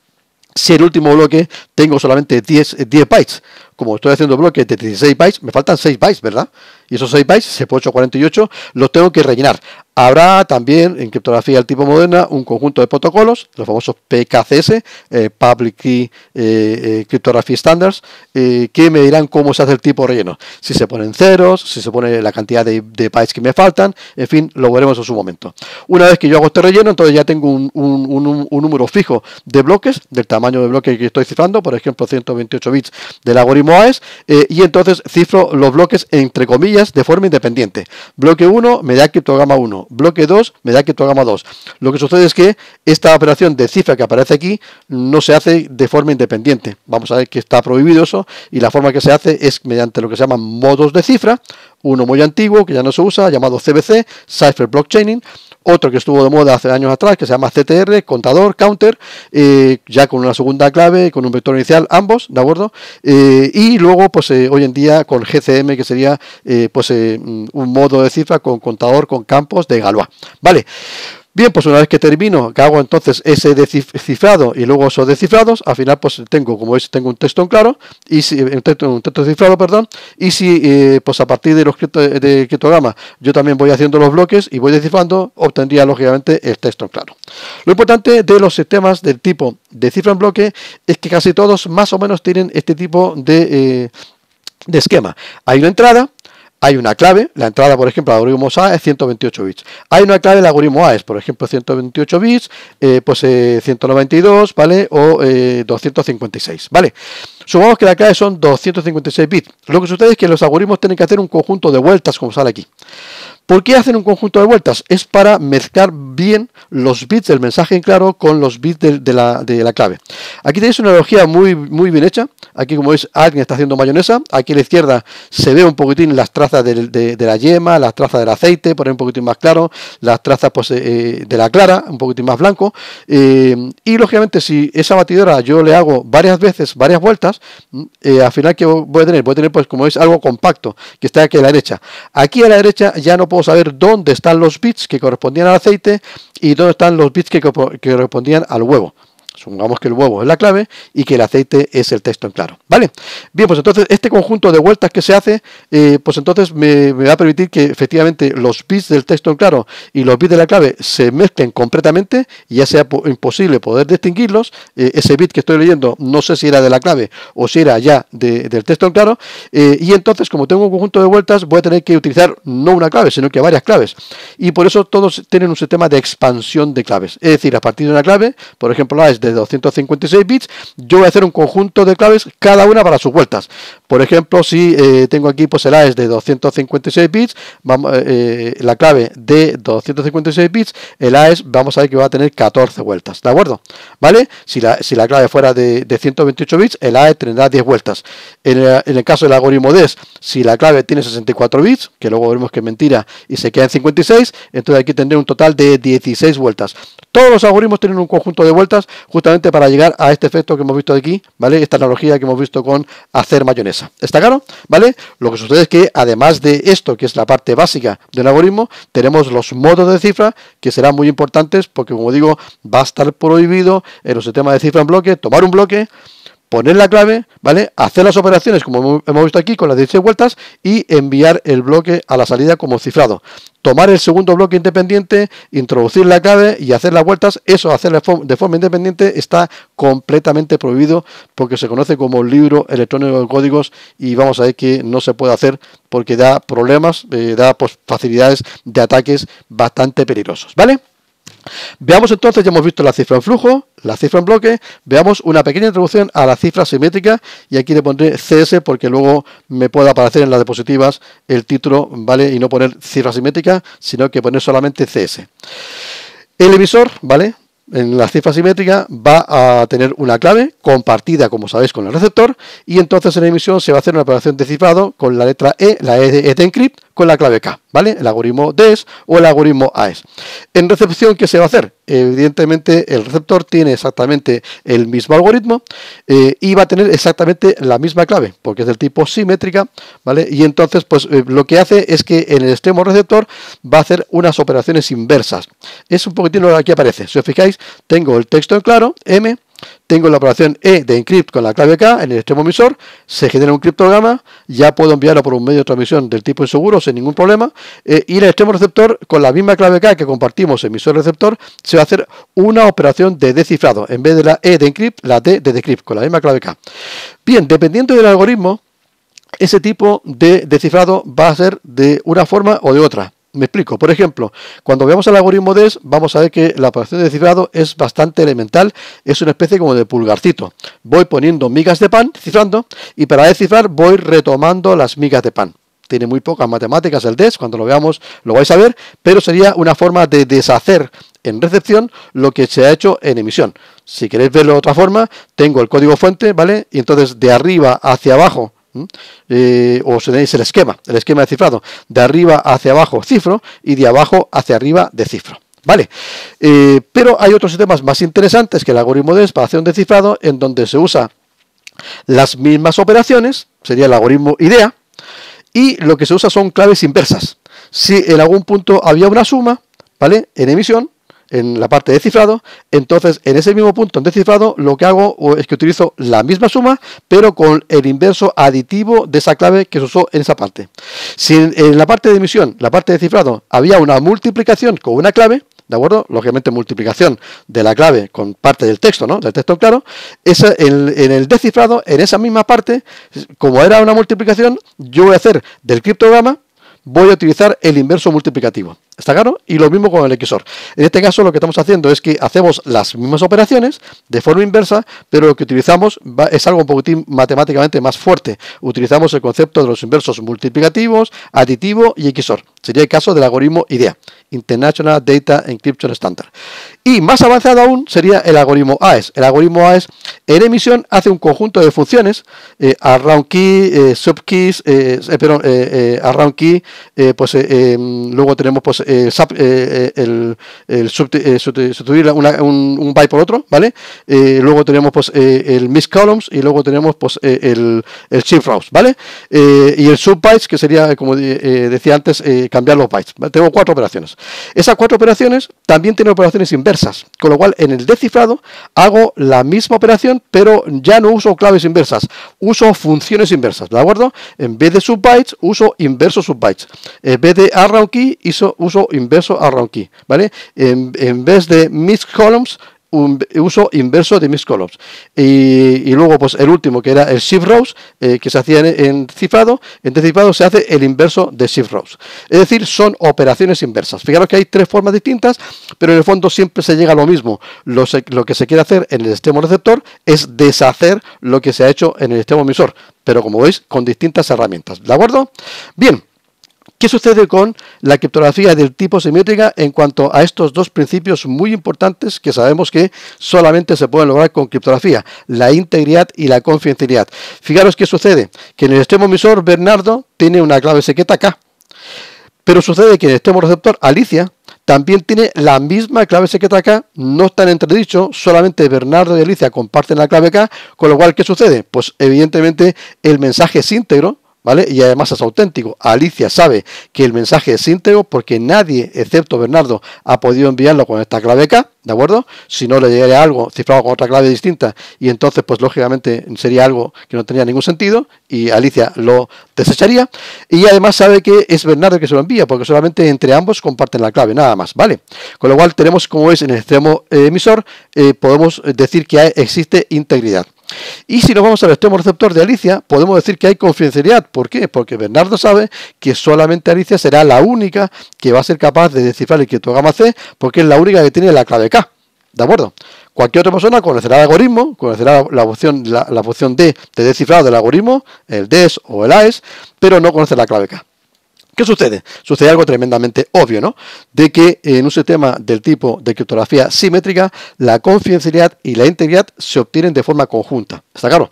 Si el último bloque tengo solamente 10, 10 bytes, como estoy haciendo bloques de 16 bytes, me faltan 6 bytes, ¿verdad? Y esos 6 bytes, se 48 los tengo que rellenar. Habrá también en criptografía del tipo moderna un conjunto de protocolos, los famosos PKCS, eh, Public Key eh, eh, Cryptography Standards, que me dirán cómo se hace el tipo relleno. Si se ponen ceros, si se pone la cantidad de, bytes que me faltan, en fin, lo veremos en su momento. Una vez que yo hago este relleno, entonces ya tengo un, número fijo de bloques, del tamaño de bloque que estoy cifrando, por ejemplo, 128 bits del algoritmo eh, y entonces cifro los bloques entre comillas de forma independiente. Bloque 1 me da criptograma 1, bloque 2 me da criptograma 2. Lo que sucede es que esta operación de cifra que aparece aquí no se hace de forma independiente. Vamos a ver que está prohibido eso y la forma que se hace es mediante lo que se llaman modos de cifra, uno muy antiguo que ya no se usa, llamado CBC, Cipher Blockchaining, otro que estuvo de moda hace años atrás, que se llama CTR, contador, counter, eh, ya con una segunda clave, con un vector inicial, ambos, ¿de acuerdo? Eh, y luego, pues eh, hoy en día con GCM, que sería pues un modo de cifra con contador, con campos de Galois. Vale, Bien, pues una vez que termino, que hago entonces ese cifrado y luego esos descifrados, al final pues tengo, como veis, tengo un texto en claro, y si, un, texto, un texto cifrado, perdón, y si eh, pues a partir de los de criptogramas yo también voy haciendo los bloques y voy descifrando, obtendría lógicamente el texto en claro. Lo importante de los sistemas del tipo de cifra en bloque es que casi todos más o menos tienen este tipo de... Eh, de esquema. Hay una entrada, hay una clave, la entrada, por ejemplo, al algoritmo A es 128 bits. Hay una clave del algoritmo A, es, por ejemplo, 128 bits, eh, pues 192, eh, ¿vale? O 256, eh, ¿vale? Supongamos que la clave son 256 bits. Lo que sucede es que los algoritmos tienen que hacer un conjunto de vueltas, como sale aquí. ¿Por qué hacen un conjunto de vueltas? Es para mezclar bien los bits del mensaje en claro con los bits de, la, clave. Aquí tenéis una analogía muy, muy bien hecha. Aquí, como veis, alguien está haciendo mayonesa. Aquí a la izquierda se ve un poquitín las trazas de, la yema, las trazas del aceite, poner un poquitín más claro, las trazas pues, eh, de la clara, un poquitín más blanco. Eh, y lógicamente, si esa batidora yo le hago varias veces, varias vueltas, mm, eh, al final, ¿qué voy a tener? Voy a tener, pues, como veis, algo compacto que está aquí a la derecha. Aquí a la derecha ya no a saber dónde están los bits que correspondían al aceite y dónde están los bits que correspondían al huevo. Supongamos que el huevo es la clave y que el aceite es el texto en claro. ¿Vale? Bien, pues entonces este conjunto de vueltas que se hace, eh, pues entonces me, va a permitir que efectivamente los bits del texto en claro y los bits de la clave se mezclen completamente y ya sea imposible poder distinguirlos. Eh, ese bit que estoy leyendo no sé si era de la clave o si era ya del texto en claro. Eh, y entonces, como tengo un conjunto de vueltas, voy a tener que utilizar no una clave, sino que varias claves. Y por eso todos tienen un sistema de expansión de claves. Es decir, a partir de una clave, por ejemplo, la es de 256 bits, yo voy a hacer un conjunto de claves, cada una para sus vueltas. Por ejemplo, si eh, tengo aquí pues el AES de 256 bits, vamos, eh, eh, la clave de 256 bits, el AES vamos a ver que va a tener 14 vueltas, ¿de acuerdo? ¿Vale? Si la, clave fuera de, 128 bits, el AES tendrá 10 vueltas. En el, caso del algoritmo DES, si la clave tiene 64 bits, que luego veremos que es mentira y se queda en 56, entonces aquí tendré un total de 16 vueltas. Todos los algoritmos tienen un conjunto de vueltas justamente para llegar a este efecto que hemos visto aquí, ¿vale? Esta analogía que hemos visto con hacer mayonesa. ¿Está claro? ¿Vale? Lo que sucede es que además de esto, que es la parte básica del algoritmo, tenemos los modos de cifra que serán muy importantes porque, como digo, va a estar prohibido en los sistemas de cifra en bloque tomar un bloque, poner la clave, ¿vale? Hacer las operaciones como hemos visto aquí con las 16 vueltas y enviar el bloque a la salida como cifrado. Tomar el segundo bloque independiente, introducir la clave y hacer las vueltas, eso hacerlo de forma independiente está completamente prohibido porque se conoce como libro electrónico de códigos y vamos a ver que no se puede hacer porque da problemas, eh, da pues, facilidades de ataques bastante peligrosos, ¿vale? Veamos entonces, ya hemos visto la cifra en flujo, la cifra en bloque, veamos una pequeña introducción a la cifra simétrica y aquí le pondré CS porque luego me puede aparecer en las diapositivas el título, ¿vale? Y no poner cifra simétrica, sino que poner solamente CS. El emisor, ¿vale? en la cifra simétrica va a tener una clave compartida, como sabéis, con el receptor y entonces en la emisión se va a hacer una operación de cifrado con la letra E, la E de e Encrypt con la clave K, ¿vale? El algoritmo DES e o el algoritmo AES. En recepción, ¿qué se va a hacer? Evidentemente, el receptor tiene exactamente el mismo algoritmo eh, y va a tener exactamente la misma clave, porque es del tipo simétrica, ¿vale? Y entonces, pues eh, lo que hace es que en el extremo receptor va a hacer unas operaciones inversas. Es un poquitín lo que aquí aparece. Si os fijáis, tengo el texto en claro, M, tengo la operación E de encrypt con la clave K en el extremo emisor, se genera un criptograma, ya puedo enviarlo por un medio de transmisión del tipo inseguro sin ningún problema, eh, y el extremo receptor, con la misma clave K que compartimos emisor-receptor, se va a hacer una operación de descifrado, en vez de la E de encrypt, la D de decrypt, con la misma clave K. Bien, dependiendo del algoritmo, ese tipo de descifrado va a ser de una forma o de otra. Me explico. Por ejemplo, cuando veamos el algoritmo DES, vamos a ver que la operación de cifrado es bastante elemental. Es una especie como de pulgarcito. Voy poniendo migas de pan, cifrando, y para descifrar voy retomando las migas de pan tiene muy pocas matemáticas el DES, cuando lo veamos lo vais a ver, pero sería una forma de deshacer en recepción lo que se ha hecho en emisión. Si queréis verlo de otra forma, tengo el código fuente, ¿vale? Y entonces de arriba hacia abajo eh, o o tenéis el esquema, el esquema de cifrado. De arriba hacia abajo cifro y de abajo hacia arriba decifro. Vale, eh, pero hay otros sistemas más interesantes que el algoritmo de espacio de cifrado en donde se usa las mismas operaciones, sería el algoritmo IDEA, y lo que se usa son claves inversas. Si en algún punto había una suma, ¿vale? En emisión, en la parte de cifrado, entonces en ese mismo punto en descifrado lo que hago es que utilizo la misma suma, pero con el inverso aditivo de esa clave que se usó en esa parte. Si en, la parte de emisión, la parte de cifrado, había una multiplicación con una clave, ¿De acuerdo? Lógicamente multiplicación de la clave con parte del texto, ¿no? Del texto claro. Esa, en, en, el descifrado, en esa misma parte, como era una multiplicación, yo voy a hacer del criptograma, voy a utilizar el inverso multiplicativo. ¿Está claro? Y lo mismo con el XOR. En este caso lo que estamos haciendo es que hacemos las mismas operaciones de forma inversa, pero lo que utilizamos es algo un poquitín matemáticamente más fuerte. Utilizamos el concepto de los inversos multiplicativos, aditivo y XOR. Sería el caso del algoritmo IDEA, International Data Encryption Standard. Y más avanzado aún sería el algoritmo AES. El algoritmo AES en emisión hace un conjunto de funciones, eh, around key, eh, subkeys, eh, eh, perdón, eh, eh, around key, pues em, luego tenemos pues eh, eh, eh, el, el un, byte por otro, ¿vale? luego tenemos pues el mix columns y luego tenemos pues el, el shift rows, ¿vale? y el sub bytes que sería, como decía antes, cambiar los bytes. Tengo cuatro operaciones. Esas cuatro operaciones también tienen operaciones inversas, con lo cual en el descifrado hago la misma operación, pero ya no uso claves inversas, uso funciones inversas, ¿de acuerdo? En vez de sub bytes uso inversos sub bytes. En vez de arrow key uso uso inverso key ¿vale? En, vez de mix columns, un uso inverso de mix columns. Y, y, luego, pues el último, que era el shift rows, eh, que se hacía en, cifrado, en cifrado se hace el inverso de shift rows. Es decir, son operaciones inversas. Fijaros que hay tres formas distintas, pero en el fondo siempre se llega a lo mismo. Lo, lo que se quiere hacer en el extremo receptor es deshacer lo que se ha hecho en el extremo emisor, pero como veis, con distintas herramientas. ¿De acuerdo? Bien. ¿Qué sucede con la criptografía del tipo simétrica en cuanto a estos dos principios muy importantes que sabemos que solamente se pueden lograr con criptografía? La integridad y la confidencialidad. Fijaros qué sucede, que en el extremo emisor Bernardo tiene una clave secreta K, pero sucede que en el extremo receptor Alicia también tiene la misma clave secreta K, no están entredicho, solamente Bernardo y Alicia comparten la clave K, con lo cual, ¿qué sucede? Pues evidentemente el mensaje es íntegro, ¿Vale? Y además es auténtico. Alicia sabe que el mensaje es íntegro porque nadie, excepto Bernardo, ha podido enviarlo con esta clave K, ¿de acuerdo? Si no le llegaría algo cifrado con otra clave distinta y entonces, pues lógicamente sería algo que no tenía ningún sentido y Alicia lo desecharía. Y además sabe que es Bernardo el que se lo envía porque solamente entre ambos comparten la clave, nada más, ¿vale? Con lo cual tenemos como es en el extremo eh, emisor, eh, podemos decir que existe integridad. Y si nos vamos al extremo receptor de Alicia, podemos decir que hay confidencialidad. ¿Por qué? Porque Bernardo sabe que solamente Alicia será la única que va a ser capaz de descifrar el criptograma C, porque es la única que tiene la clave K. ¿De acuerdo? Cualquier otra persona conocerá el algoritmo, conocerá la, opción, la, D de descifrado del algoritmo, el DES o el AES, pero no conoce la clave K. ¿Qué sucede? Sucede algo tremendamente obvio, ¿no? De que eh, en un sistema del tipo de criptografía simétrica, la confidencialidad y la integridad se obtienen de forma conjunta. ¿Está claro?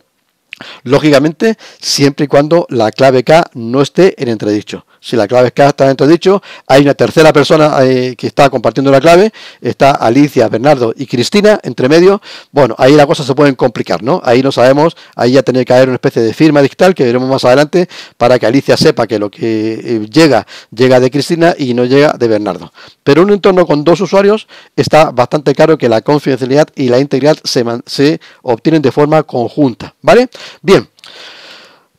Lógicamente, siempre y cuando la clave K no esté en entredicho si la clave es que está dentro de dicho. Hay una tercera persona eh, que está compartiendo la clave, está Alicia, Bernardo y Cristina entre medio. Bueno, ahí las cosas se pueden complicar, ¿no? Ahí no sabemos, ahí ya tiene que haber una especie de firma digital que veremos más adelante para que Alicia sepa que lo que eh, llega, llega de Cristina y no llega de Bernardo. Pero en un entorno con dos usuarios está bastante claro que la confidencialidad y la integridad se, se obtienen de forma conjunta, ¿vale? Bien,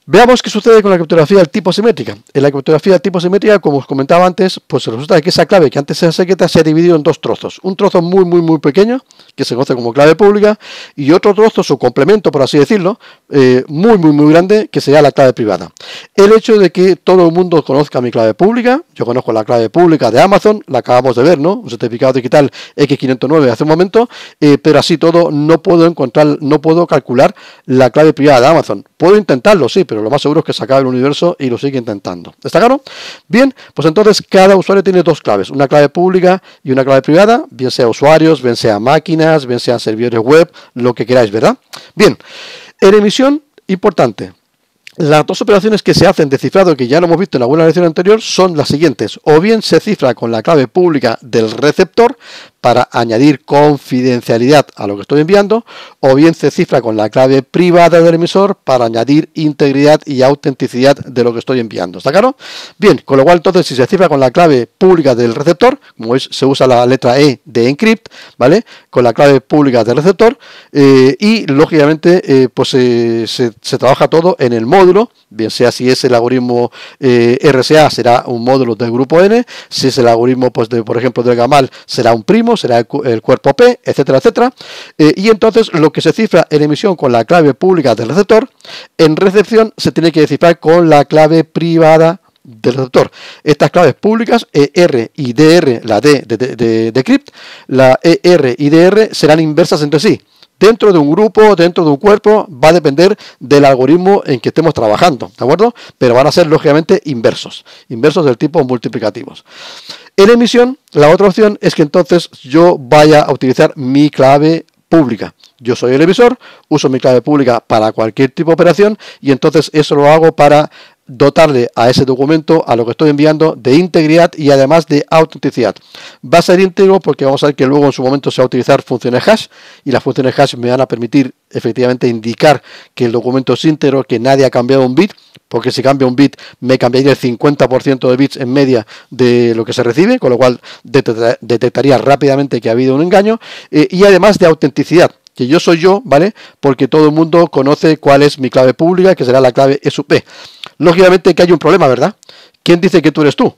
Veamos qué sucede con la criptografía del tipo simétrica. En la criptografía del tipo simétrica, como os comentaba antes, pues resulta que esa clave que antes era secreta se ha dividido en dos trozos. Un trozo muy, muy, muy pequeño, que se conoce como clave pública, y otro trozo, su complemento, por así decirlo, eh, muy, muy, muy grande, que sería la clave privada. El hecho de que todo el mundo conozca mi clave pública, yo conozco la clave pública de Amazon, la acabamos de ver, ¿no? Un certificado digital X509 hace un momento, eh, pero así todo no puedo encontrar, no puedo calcular la clave privada de Amazon. Puedo intentarlo, sí, pero pero lo más seguro es que se acabe el universo y lo sigue intentando. ¿Está claro? Bien, pues entonces cada usuario tiene dos claves, una clave pública y una clave privada, bien sea usuarios, bien sea máquinas, bien sea servidores web, lo que queráis, ¿verdad? Bien, en emisión, importante, las dos operaciones que se hacen de cifrado, que ya lo hemos visto en alguna lección anterior, son las siguientes. O bien se cifra con la clave pública del receptor, para añadir confidencialidad a lo que estoy enviando, o bien se cifra con la clave privada del emisor para añadir integridad y autenticidad de lo que estoy enviando. ¿Está claro? Bien, con lo cual entonces si se cifra con la clave pública del receptor, como es, se usa la letra E de encrypt, ¿vale? Con la clave pública del receptor, eh, y lógicamente eh, pues eh, se, trabaja todo en el módulo, bien sea si es el algoritmo RSA será un módulo del grupo N, si es el algoritmo pues de por ejemplo del Gamal será un primo, será el, cuerpo P, etcétera, etcétera. Eh, y entonces lo que se cifra en emisión con la clave pública del receptor, en recepción se tiene que cifrar con la clave privada del receptor. Estas claves públicas, ER y DR, la D de, de, de la ER y DR serán inversas entre sí dentro de un grupo, dentro de un cuerpo, va a depender del algoritmo en que estemos trabajando, ¿de acuerdo? Pero van a ser lógicamente inversos, inversos del tipo multiplicativos. En emisión, la otra opción es que entonces yo vaya a utilizar mi clave pública. Yo soy el emisor, uso mi clave pública para cualquier tipo de operación y entonces eso lo hago para dotarle a ese documento, a lo que estoy enviando, de integridad y además de autenticidad. Va a ser íntegro porque vamos a ver que luego en su momento se va a utilizar funciones hash y las funciones hash me van a permitir efectivamente indicar que el documento es íntegro, que nadie ha cambiado un bit, porque si cambia un bit me cambiaría el 50% de bits en media de lo que se recibe, con lo cual detectaría rápidamente que ha habido un engaño eh, y además de autenticidad que yo soy yo, ¿vale? Porque todo el mundo conoce cuál es mi clave pública, que será la clave SUP lógicamente que hay un problema, ¿verdad? ¿Quién dice que tú eres tú?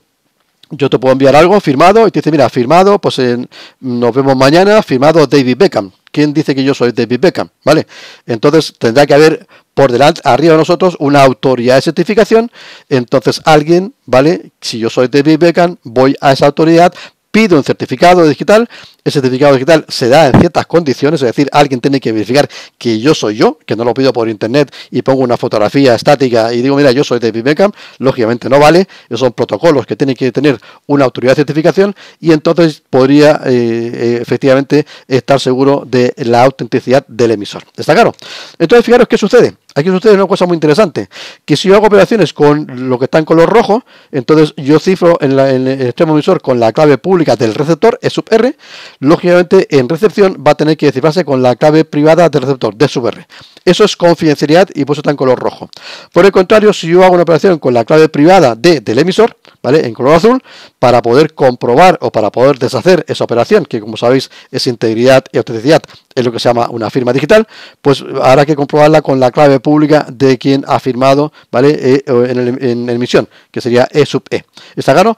Yo te puedo enviar algo firmado y te dice, mira, firmado, pues eh, nos vemos mañana, firmado David Beckham. ¿Quién dice que yo soy David Beckham? ¿Vale? Entonces tendrá que haber por delante, arriba de nosotros, una autoridad de certificación. Entonces alguien, ¿vale? Si yo soy David Beckham, voy a esa autoridad Pido un certificado digital. El certificado digital se da en ciertas condiciones, es decir, alguien tiene que verificar que yo soy yo, que no lo pido por internet y pongo una fotografía estática y digo, mira, yo soy de Beckham. Lógicamente no vale, esos son protocolos que tiene que tener una autoridad de certificación y entonces podría eh, eh, efectivamente estar seguro de la autenticidad del emisor. ¿Está claro? Entonces, fijaros qué sucede aquí sucede una cosa muy interesante, que si yo hago operaciones con lo que está en color rojo, entonces yo cifro en, el extremo emisor con la clave pública del receptor, E sub R, lógicamente en recepción va a tener que cifrarse con la clave privada del receptor, D sub R. Eso es confidencialidad y por eso está en color rojo. Por el contrario, si yo hago una operación con la clave privada D del emisor, ¿vale? En color azul, para poder comprobar o para poder deshacer esa operación, que como sabéis es integridad y autenticidad, es lo que se llama una firma digital, pues habrá que comprobarla con la clave pública de quien ha firmado, ¿vale? Eh, en, el, en, emisión, que sería E sub E. ¿Está claro?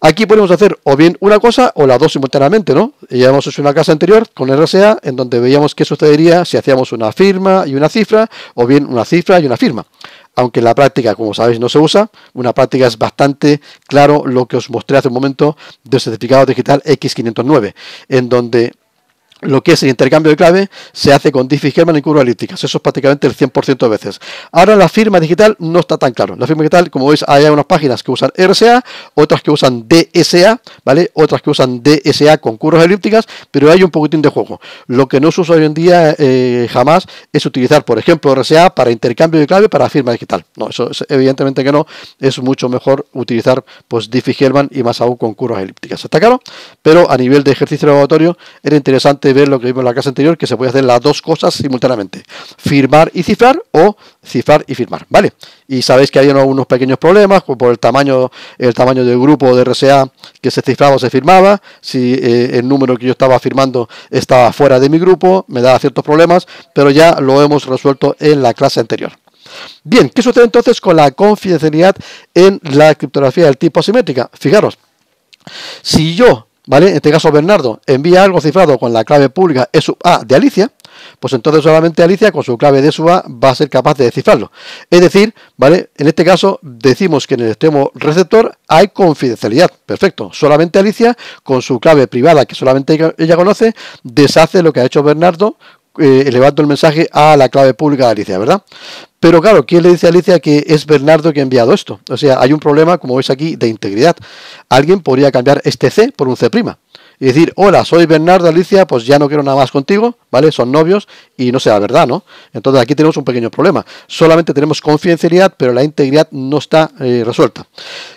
Aquí podemos hacer o bien una cosa o las dos simultáneamente, ¿no? Ya hemos hecho una casa anterior con RSA en donde veíamos qué sucedería si hacíamos una firma y una cifra o bien una cifra y una firma. Aunque en la práctica, como sabéis, no se usa, una práctica es bastante claro lo que os mostré hace un momento del certificado digital X509, en donde lo que es el intercambio de clave se hace con Diffie-Hellman y curvas elípticas. Eso es prácticamente el 100% de veces. Ahora la firma digital no está tan claro. La firma digital, como veis, hay unas páginas que usan RSA, otras que usan DSA, ¿vale? Otras que usan DSA con curvas elípticas, pero hay un poquitín de juego. Lo que no se usa hoy en día eh, jamás es utilizar, por ejemplo, RSA para intercambio de clave para firma digital. No, eso es, evidentemente que no. Es mucho mejor utilizar pues Diffie-Hellman y más aún con curvas elípticas. ¿Está claro? Pero a nivel de ejercicio laboratorio era interesante ver lo que vimos en la clase anterior, que se puede hacer las dos cosas simultáneamente, firmar y cifrar o cifrar y firmar, ¿vale? Y sabéis que hay unos pequeños problemas por el tamaño, el tamaño del grupo de RSA que se cifraba o se firmaba, si eh, el número que yo estaba firmando estaba fuera de mi grupo, me daba ciertos problemas, pero ya lo hemos resuelto en la clase anterior. Bien, ¿qué sucede entonces con la confidencialidad en la criptografía del tipo asimétrica? Fijaros, si yo en este caso Bernardo envía algo cifrado con la clave pública E sub A de Alicia, pues entonces solamente Alicia con su clave de e sub A va a ser capaz de descifrarlo. Es decir, ¿vale? En este caso decimos que en el extremo receptor hay confidencialidad. Perfecto. Solamente Alicia con su clave privada que solamente ella conoce deshace lo que ha hecho Bernardo eh, elevando el mensaje a la clave pública de Alicia, ¿verdad? Pero claro, ¿quién le dice a Alicia que es Bernardo que ha enviado esto? O sea, hay un problema, como veis aquí, de integridad. Alguien podría cambiar este C por un C'. Y decir, hola, soy Bernardo, Alicia, pues ya no quiero nada más contigo, ¿vale? Son novios y no sea verdad, ¿no? Entonces aquí tenemos un pequeño problema. Solamente tenemos confidencialidad, pero la integridad no está eh, resuelta.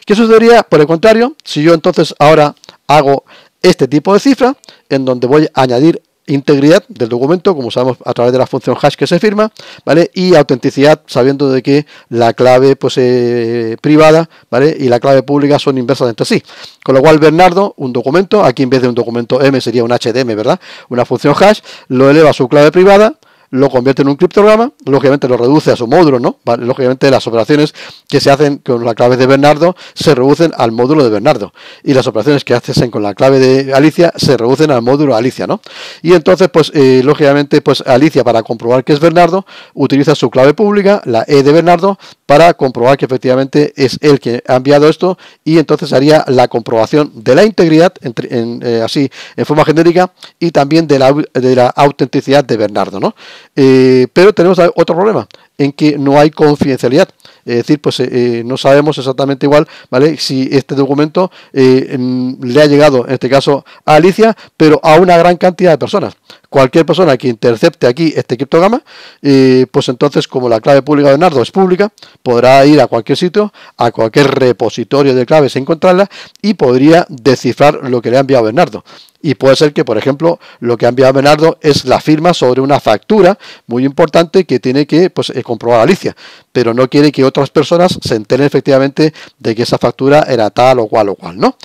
¿Qué sucedería? Por el contrario, si yo entonces ahora hago este tipo de cifra, en donde voy a añadir integridad del documento, como sabemos a través de la función hash que se firma, ¿vale? Y autenticidad, sabiendo de que la clave pues, eh, privada, ¿vale? Y la clave pública son inversas entre sí. Con lo cual, Bernardo, un documento, aquí en vez de un documento M sería un HDM, ¿verdad? Una función hash, lo eleva a su clave privada, lo convierte en un criptograma, lógicamente lo reduce a su módulo, ¿no? lógicamente las operaciones que se hacen con la clave de Bernardo se reducen al módulo de Bernardo y las operaciones que hacen con la clave de Alicia se reducen al módulo Alicia, ¿no? Y entonces, pues eh, lógicamente, pues Alicia para comprobar que es Bernardo utiliza su clave pública, la E de Bernardo, para comprobar que efectivamente es él quien ha enviado esto y entonces haría la comprobación de la integridad, eh, así en forma genérica, y también de la, de la autenticidad de Bernardo, ¿no? Eh, pero tenemos otro problema en que no hay confidencialidad. Es decir, pues eh, eh, no sabemos exactamente igual, ¿vale? Si este documento eh, le ha llegado, en este caso, a Alicia, pero a una gran cantidad de personas. Cualquier persona que intercepte aquí este criptograma, pues entonces, como la clave pública de Nardo es pública, podrá ir a cualquier sitio, a cualquier repositorio de claves, encontrarla y podría descifrar lo que le ha enviado Bernardo. Y puede ser que, por ejemplo, lo que ha enviado Bernardo es la firma sobre una factura muy importante que tiene que pues, comprobar Alicia, pero no quiere que otras personas se enteren efectivamente de que esa factura era tal o cual o cual, ¿no?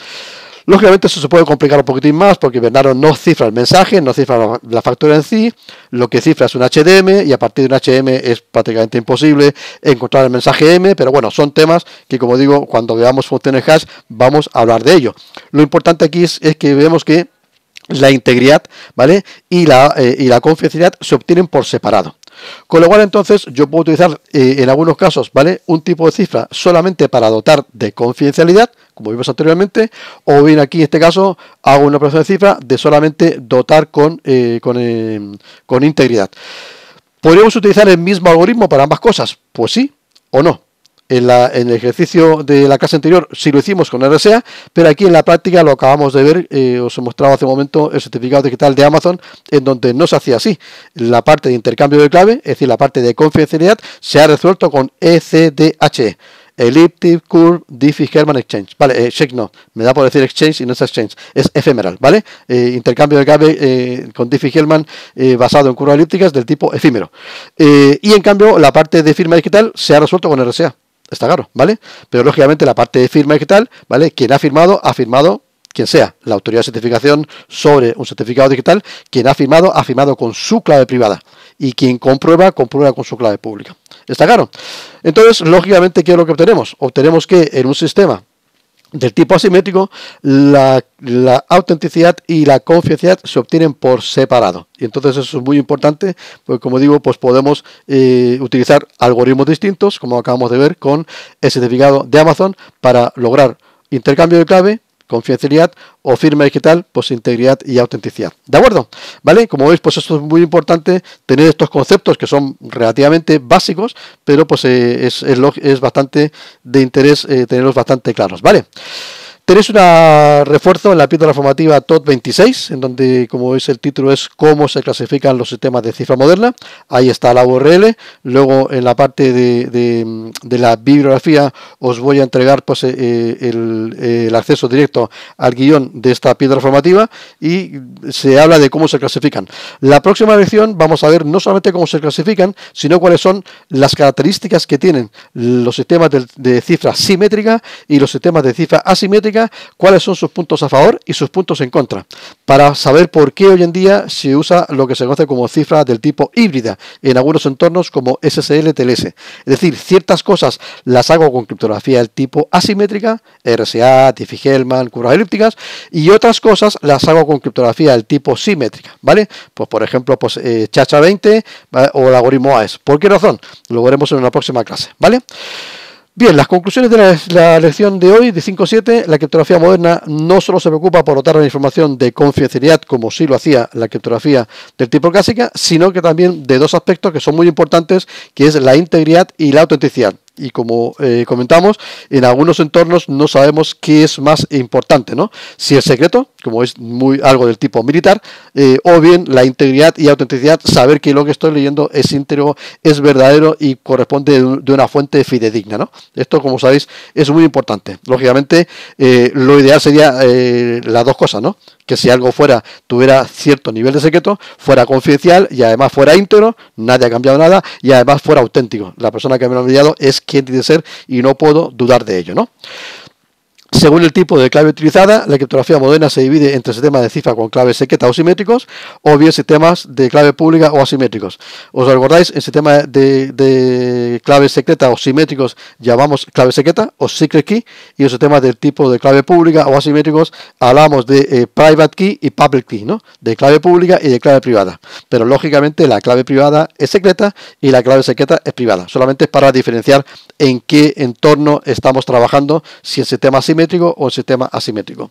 Lógicamente eso se puede complicar un poquitín más porque Bernardo no cifra el mensaje, no cifra la factura en sí, lo que cifra es un HDM y a partir de un HDM es prácticamente imposible encontrar el mensaje M, pero bueno, son temas que como digo, cuando veamos funciones hash vamos a hablar de ello. Lo importante aquí es, que vemos que la integridad, ¿vale? Y la, eh, y la confidencialidad se obtienen por separado. Con lo cual entonces yo puedo utilizar eh, en algunos casos, ¿vale? Un tipo de cifra solamente para dotar de confidencialidad, como vimos anteriormente, o bien aquí en este caso hago una operación de cifra de solamente dotar con, eh, con, eh, con integridad. ¿Podríamos utilizar el mismo algoritmo para ambas cosas? Pues sí o no. En, el ejercicio de la clase anterior sí lo hicimos con RSA, pero aquí en la práctica lo acabamos de ver, eh, os he mostrado hace un momento el certificado digital de Amazon, en donde no se hacía así. La parte de intercambio de clave, es decir, la parte de confidencialidad, se ha resuelto con ECDHE. E, Elliptic Curve Diffie hellman Exchange. Vale, eh, check no. Me da por decir exchange y no es exchange. Es efemeral, ¿vale? Eh, intercambio de clave con Diffie Hellman basado en curvas elípticas del tipo efímero. y en cambio, la parte de firma digital se ha resuelto con RSA. Está claro, ¿vale? Pero lógicamente la parte de firma digital, tal, ¿vale? Quien ha firmado, ha firmado quien sea, la autoridad de certificación sobre un certificado digital, quien ha firmado, ha firmado con su clave privada. Y quien comprueba, comprueba con su clave pública. ¿Está claro? Entonces, lógicamente, ¿qué es lo que obtenemos? Obtenemos que en un sistema del tipo asimétrico, la, autenticidad y la confidencialidad se obtienen por separado. Y entonces eso es muy importante, porque como digo, pues podemos eh, utilizar algoritmos distintos, como acabamos de ver con el certificado de Amazon, para lograr intercambio de clave, confidencialidad o firma digital, pues integridad y autenticidad. ¿De acuerdo? ¿Vale? Como veis, pues esto es muy importante, tener estos conceptos que son relativamente básicos, pero pues eh, es, es, es, bastante de interés eh, tenerlos bastante claros. ¿Vale? tenéis un refuerzo en la piedra formativa TOT 26, en donde, como veis, el título es Cómo se clasifican los sistemas de cifra moderna. Ahí está la URL. Luego, en la parte de, la bibliografía, os voy a entregar pues, eh, el, acceso directo al guión de esta piedra formativa y se habla de cómo se clasifican. La próxima lección vamos a ver no solamente cómo se clasifican, sino cuáles son las características que tienen los sistemas de cifra simétrica y los sistemas de cifra asimétrica cuáles son sus puntos a favor y sus puntos en contra, para saber por qué hoy en día se usa lo que se conoce como cifras del tipo híbrida en algunos entornos como SSL-TLS. Es decir, ciertas cosas las hago con criptografía del tipo asimétrica, RSA, Diffie-Hellman, curvas elípticas, y otras cosas las hago con criptografía del tipo simétrica, ¿vale? Pues por ejemplo, pues eh, Chacha 20 o el algoritmo AES. ¿Por qué razón? Lo veremos en una próxima clase, ¿vale? Bien, las conclusiones de la, lección de hoy de 5.7, la criptografía moderna no solo se preocupa por dotar la información de confidencialidad como sí lo hacía la criptografía del tipo clásica, sino que también de dos aspectos que son muy importantes, que es la integridad y la autenticidad y como eh, comentamos, en algunos entornos no sabemos qué es más importante, ¿no? Si el secreto, como es muy algo del tipo militar, eh, o bien la integridad y autenticidad, saber que lo que estoy leyendo es íntegro, es verdadero y corresponde de una fuente fidedigna, ¿no? Esto, como sabéis, es muy importante. Lógicamente, eh, lo ideal sería las dos cosas, ¿no? que si algo fuera, tuviera cierto nivel de secreto, fuera confidencial y además fuera íntegro, nadie ha cambiado nada y además fuera auténtico. La persona que me lo ha enviado es quien tiene que ser y no puedo dudar de ello, ¿no? Según el tipo de clave utilizada, la criptografía moderna se divide entre sistemas de cifra con clave secreta o simétricos, o bien sistemas de clave pública o asimétricos. ¿Os acordáis? En sistemas de, de, clave secreta o simétricos llamamos clave secreta o secret key, y en sistemas del tipo de clave pública o asimétricos hablamos de eh, private key y public key, ¿no? De clave pública y de clave privada. Pero lógicamente la clave privada es secreta y la clave secreta es privada. Solamente es para diferenciar en qué entorno estamos trabajando, si el sistema simétrico o el sistema asimétrico.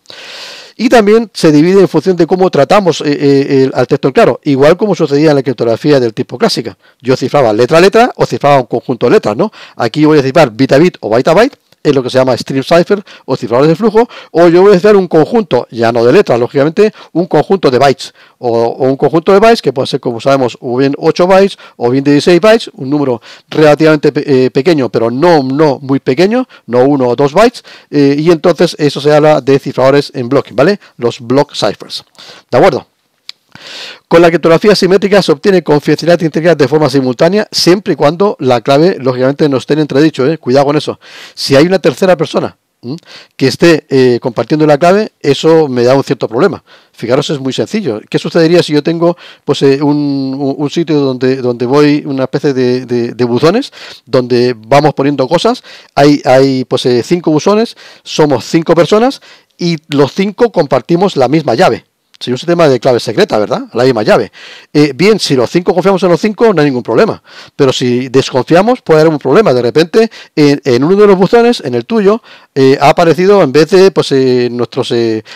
Y también se divide en función de cómo tratamos eh, eh, al texto claro, igual como sucedía en la criptografía del tipo clásica. Yo cifraba letra a letra o cifraba un conjunto de letras, ¿no? Aquí voy a cifrar bit a bit o byte a byte es lo que se llama stream cipher o cifradores de flujo, o yo voy a hacer un conjunto, ya no de letras, lógicamente, un conjunto de bytes, o, un conjunto de bytes que puede ser, como sabemos, o bien 8 bytes o bien 16 bytes, un número relativamente eh, pequeño, pero no, no muy pequeño, no 1 o 2 bytes, eh, y entonces eso se habla de cifradores en bloque, ¿vale? Los block ciphers. ¿De acuerdo? Con la criptografía simétrica se obtiene confidencialidad integral de forma simultánea, siempre y cuando la clave, lógicamente, no esté en entredicho. ¿eh? Cuidado con eso. Si hay una tercera persona que esté eh, compartiendo la clave, eso me da un cierto problema. Fijaros, es muy sencillo. ¿Qué sucedería si yo tengo pues, eh, un, sitio donde, donde voy, una especie de, de buzones, donde vamos poniendo cosas? Hay, hay pues, cinco buzones, somos cinco personas y los cinco compartimos la misma llave. Sería un sistema de clave secreta, ¿verdad? La misma llave. Eh, bien, si los cinco confiamos en los cinco, no hay ningún problema. Pero si desconfiamos, puede haber un problema. De repente, en, uno de los buzones, en el tuyo, eh, ha aparecido, en vez de pues, eh, nuestros,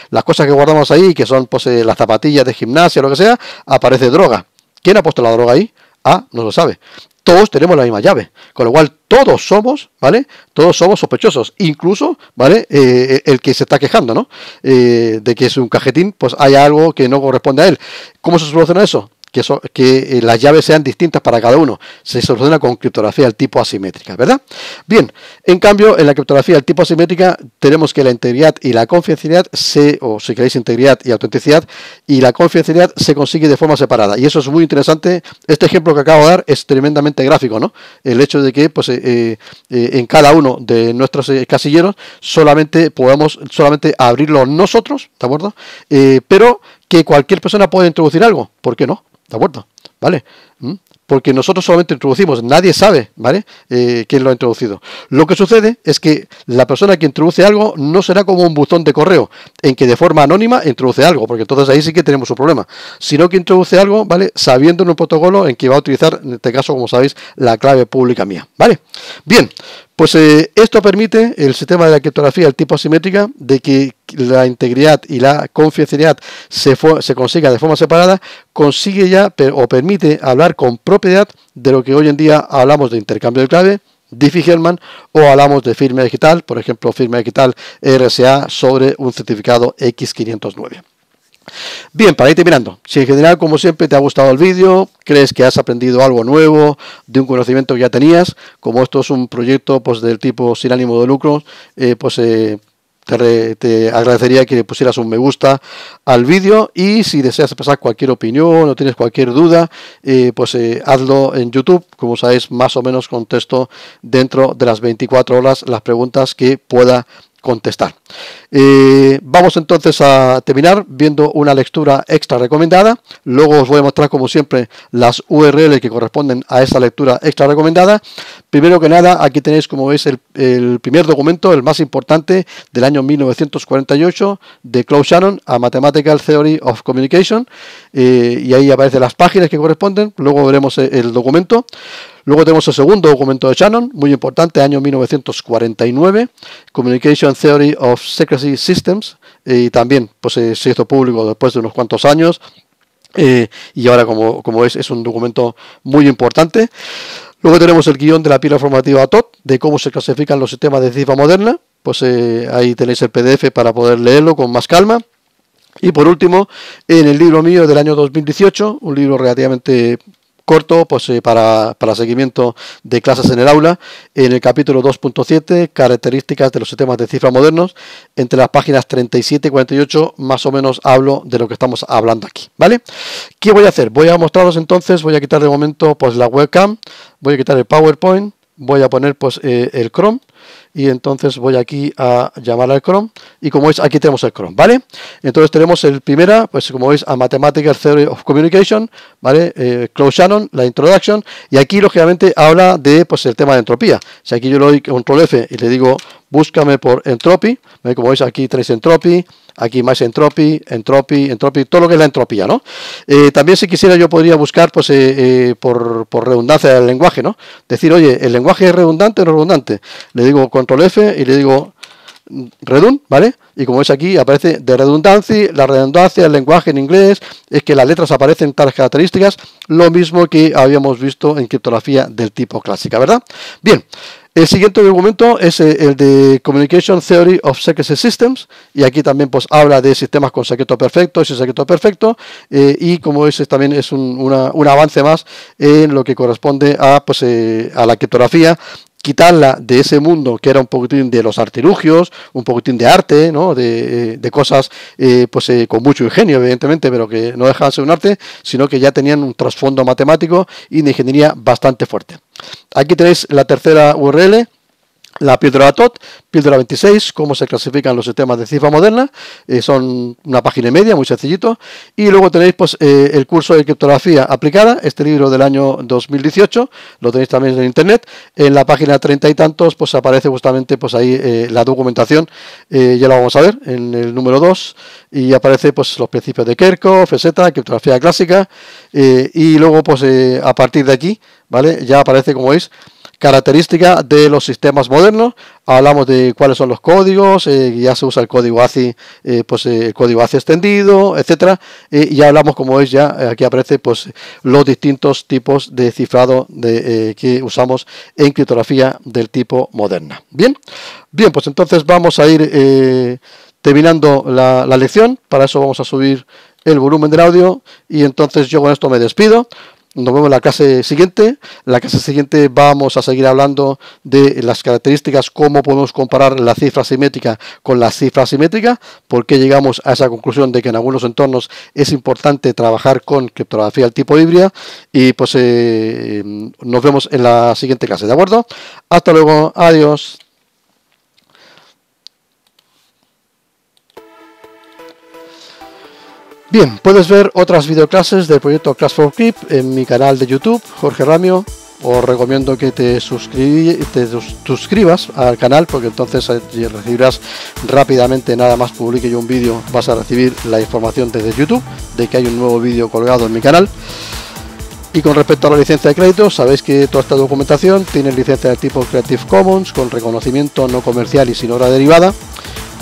las cosas que guardamos ahí, que son pues, las zapatillas de gimnasia o lo que sea, aparece droga. ¿Quién ha puesto la droga ahí? Ah, no lo sabe todos tenemos la misma llave, con lo cual todos somos, ¿vale? Todos somos sospechosos, incluso, ¿vale? Eh, el que se está quejando, ¿no? Eh, de que es un cajetín, pues hay algo que no corresponde a él. ¿Cómo se soluciona eso? que, que eh, las llaves sean distintas para cada uno. Se soluciona con criptografía del tipo asimétrica, ¿verdad? Bien, en cambio, en la criptografía del tipo asimétrica tenemos que la integridad y la confidencialidad se, o si queréis integridad y autenticidad, y la confidencialidad se consigue de forma separada. Y eso es muy interesante. Este ejemplo que acabo de dar es tremendamente gráfico, ¿no? El hecho de que pues, eh, eh, en cada uno de nuestros casilleros solamente podamos solamente abrirlo nosotros, ¿de acuerdo? pero que cualquier persona puede introducir algo. ¿Por qué no? ¿De acuerdo? ¿Vale? ¿Mm? Porque nosotros solamente introducimos, nadie sabe, ¿vale? Eh, quién lo ha introducido. Lo que sucede es que la persona que introduce algo no será como un buzón de correo, en que de forma anónima introduce algo, porque entonces ahí sí que tenemos un problema. Sino que introduce algo, ¿vale? Sabiendo en un protocolo en que va a utilizar, en este caso, como sabéis, la clave pública mía, ¿vale? Bien, pues eh, esto permite el sistema de la criptografía el tipo asimétrica de que la integridad y la confidencialidad se, se consiga de forma separada, consigue ya o permite hablar con propiedad de lo que hoy en día hablamos de intercambio de clave, Diffie-Hellman o hablamos de firma digital, por ejemplo, firma digital RSA sobre un certificado X509. Bien, para ir terminando, si en general, como siempre, te ha gustado el vídeo, crees que has aprendido algo nuevo de un conocimiento que ya tenías, como esto es un proyecto pues, del tipo sin ánimo de lucro, eh, pues eh, te, agradecería que le pusieras un me gusta al vídeo y si deseas expresar cualquier opinión o tienes cualquier duda, eh, pues hazlo en YouTube. Como sabéis, más o menos contesto dentro de las 24 horas las preguntas que pueda contestar. Eh, vamos entonces a terminar viendo una lectura extra recomendada. Luego os voy a mostrar, como siempre, las URL que corresponden a esa lectura extra recomendada. Primero que nada, aquí tenéis, como veis, el, primer documento, el más importante, del año 1948, de Claude Shannon, a Mathematical Theory of Communication. Eh, y ahí aparecen las páginas que corresponden. Luego veremos eh, el documento. Luego tenemos el segundo documento de Shannon, muy importante, año 1949, Communication Theory of Secrecy Systems, eh, y también pues, eh, se hizo público después de unos cuantos años. Eh, y ahora, como, como es, es un documento muy importante. Luego tenemos el guión de la pila formativa TOT, de cómo se clasifican los sistemas de cifra moderna. Pues ahí tenéis el PDF para poder leerlo con más calma. Y por último, en el libro mío del año 2018, un libro relativamente corto pues, eh, para, para, seguimiento de clases en el aula, en el capítulo 2.7, características de los sistemas de cifras modernos, entre las páginas 37 y 48 más o menos hablo de lo que estamos hablando aquí, ¿vale? ¿Qué voy a hacer? Voy a mostraros entonces, voy a quitar de momento pues la webcam, voy a quitar el PowerPoint, voy a poner pues eh, el Chrome y entonces voy aquí a llamar al Chrome y como veis aquí tenemos el Chrome, ¿vale? Entonces tenemos el primera, pues como veis a Mathematical Theory of Communication, ¿vale? Eh, Claude Shannon, la introduction y aquí lógicamente habla de pues el tema de entropía. Si aquí yo le doy control F y le digo búscame por entropy, como veis aquí tenéis entropy, Aquí más entropy, entropy, entropy, todo lo que es la entropía, ¿no? Eh, también si quisiera yo podría buscar, pues, eh, eh, por, redundancia del lenguaje, ¿no? Decir, oye, ¿el lenguaje es redundante o no redundante? Le digo control F y le digo mm, redund, ¿vale? Y como es aquí, aparece de redundancia, la redundancia, del lenguaje en inglés, es que las letras aparecen tales características, lo mismo que habíamos visto en criptografía del tipo clásica, ¿verdad? Bien, el siguiente documento es eh, el de Communication Theory of Secret Systems y aquí también pues habla de sistemas con secreto perfecto, sin secreto perfecto eh, y como ese también es un, un, avance más en lo que corresponde a, pues, eh, a la criptografía quitarla de ese mundo que era un poquitín de los artilugios, un poquitín de arte, ¿no? de, eh, cosas eh, pues, eh, con mucho ingenio, evidentemente, pero que no dejaban ser un arte, sino que ya tenían un trasfondo matemático y de ingeniería bastante fuerte. Aquí tenéis la tercera URL, la píldora TOT, píldora 26, cómo se clasifican los sistemas de cifra moderna, eh, son una página y media, muy sencillito. Y luego tenéis pues eh, el curso de criptografía aplicada, este libro del año 2018, lo tenéis también en internet. En la página treinta y tantos, pues aparece justamente pues ahí eh, la documentación, ya la vamos a ver, en el número 2, y aparece pues los principios de Kerkhoff, etc. criptografía clásica, y luego pues a partir de aquí, ¿vale? Ya aparece como veis Característica de los sistemas modernos. Hablamos de cuáles son los códigos, eh, ya se usa el código ACI, eh, pues eh, código extendido, etcétera. y ya hablamos como es ya aquí aparece pues los distintos tipos de cifrado de, que usamos en criptografía del tipo moderna. Bien, bien, pues entonces vamos a ir terminando la, la lección. Para eso vamos a subir el volumen del audio y entonces yo con esto me despido. Nos vemos en la clase siguiente. En la clase siguiente vamos a seguir hablando de las características, cómo podemos comparar la cifra simétrica con la cifra simétrica, por qué llegamos a esa conclusión de que en algunos entornos es importante trabajar con criptografía del tipo híbrida. Y pues eh, nos vemos en la siguiente clase, ¿de acuerdo? Hasta luego, adiós. Bien, puedes ver otras videoclases del proyecto Class for Clip en mi canal de YouTube, Jorge Ramio. Os recomiendo que te, suscribas al canal porque entonces eh, recibirás rápidamente, nada más publique yo un vídeo, vas a recibir la información desde YouTube de que hay un nuevo vídeo colgado en mi canal. Y con respecto a la licencia de crédito, sabéis que toda esta documentación tiene licencia de tipo Creative Commons con reconocimiento no comercial y sin obra derivada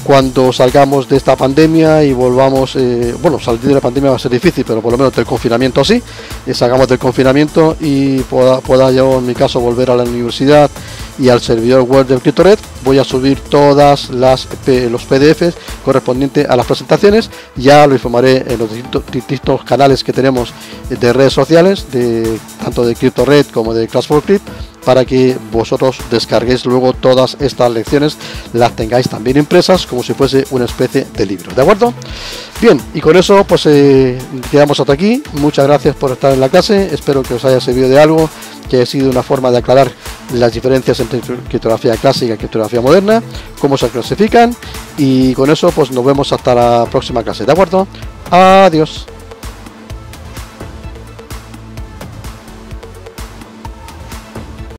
cuando salgamos de esta pandemia y volvamos, eh, bueno, salir de la pandemia va a ser difícil, pero por lo menos del confinamiento así, eh, salgamos del confinamiento y pueda, pueda, yo en mi caso volver a la universidad y al servidor web de Cryptored, voy a subir todas las los PDFs correspondientes a las presentaciones, ya lo informaré en los distintos, canales que tenemos de redes sociales, de tanto de Cryptored como de Class for Crypt para que vosotros descarguéis luego todas estas lecciones, las tengáis también impresas como si fuese una especie de libro, ¿de acuerdo? Bien, y con eso pues eh, quedamos hasta aquí, muchas gracias por estar en la clase, espero que os haya servido de algo, que haya sido una forma de aclarar las diferencias entre criptografía clásica y criptografía moderna, cómo se clasifican, y con eso pues nos vemos hasta la próxima clase, ¿de acuerdo? Adiós.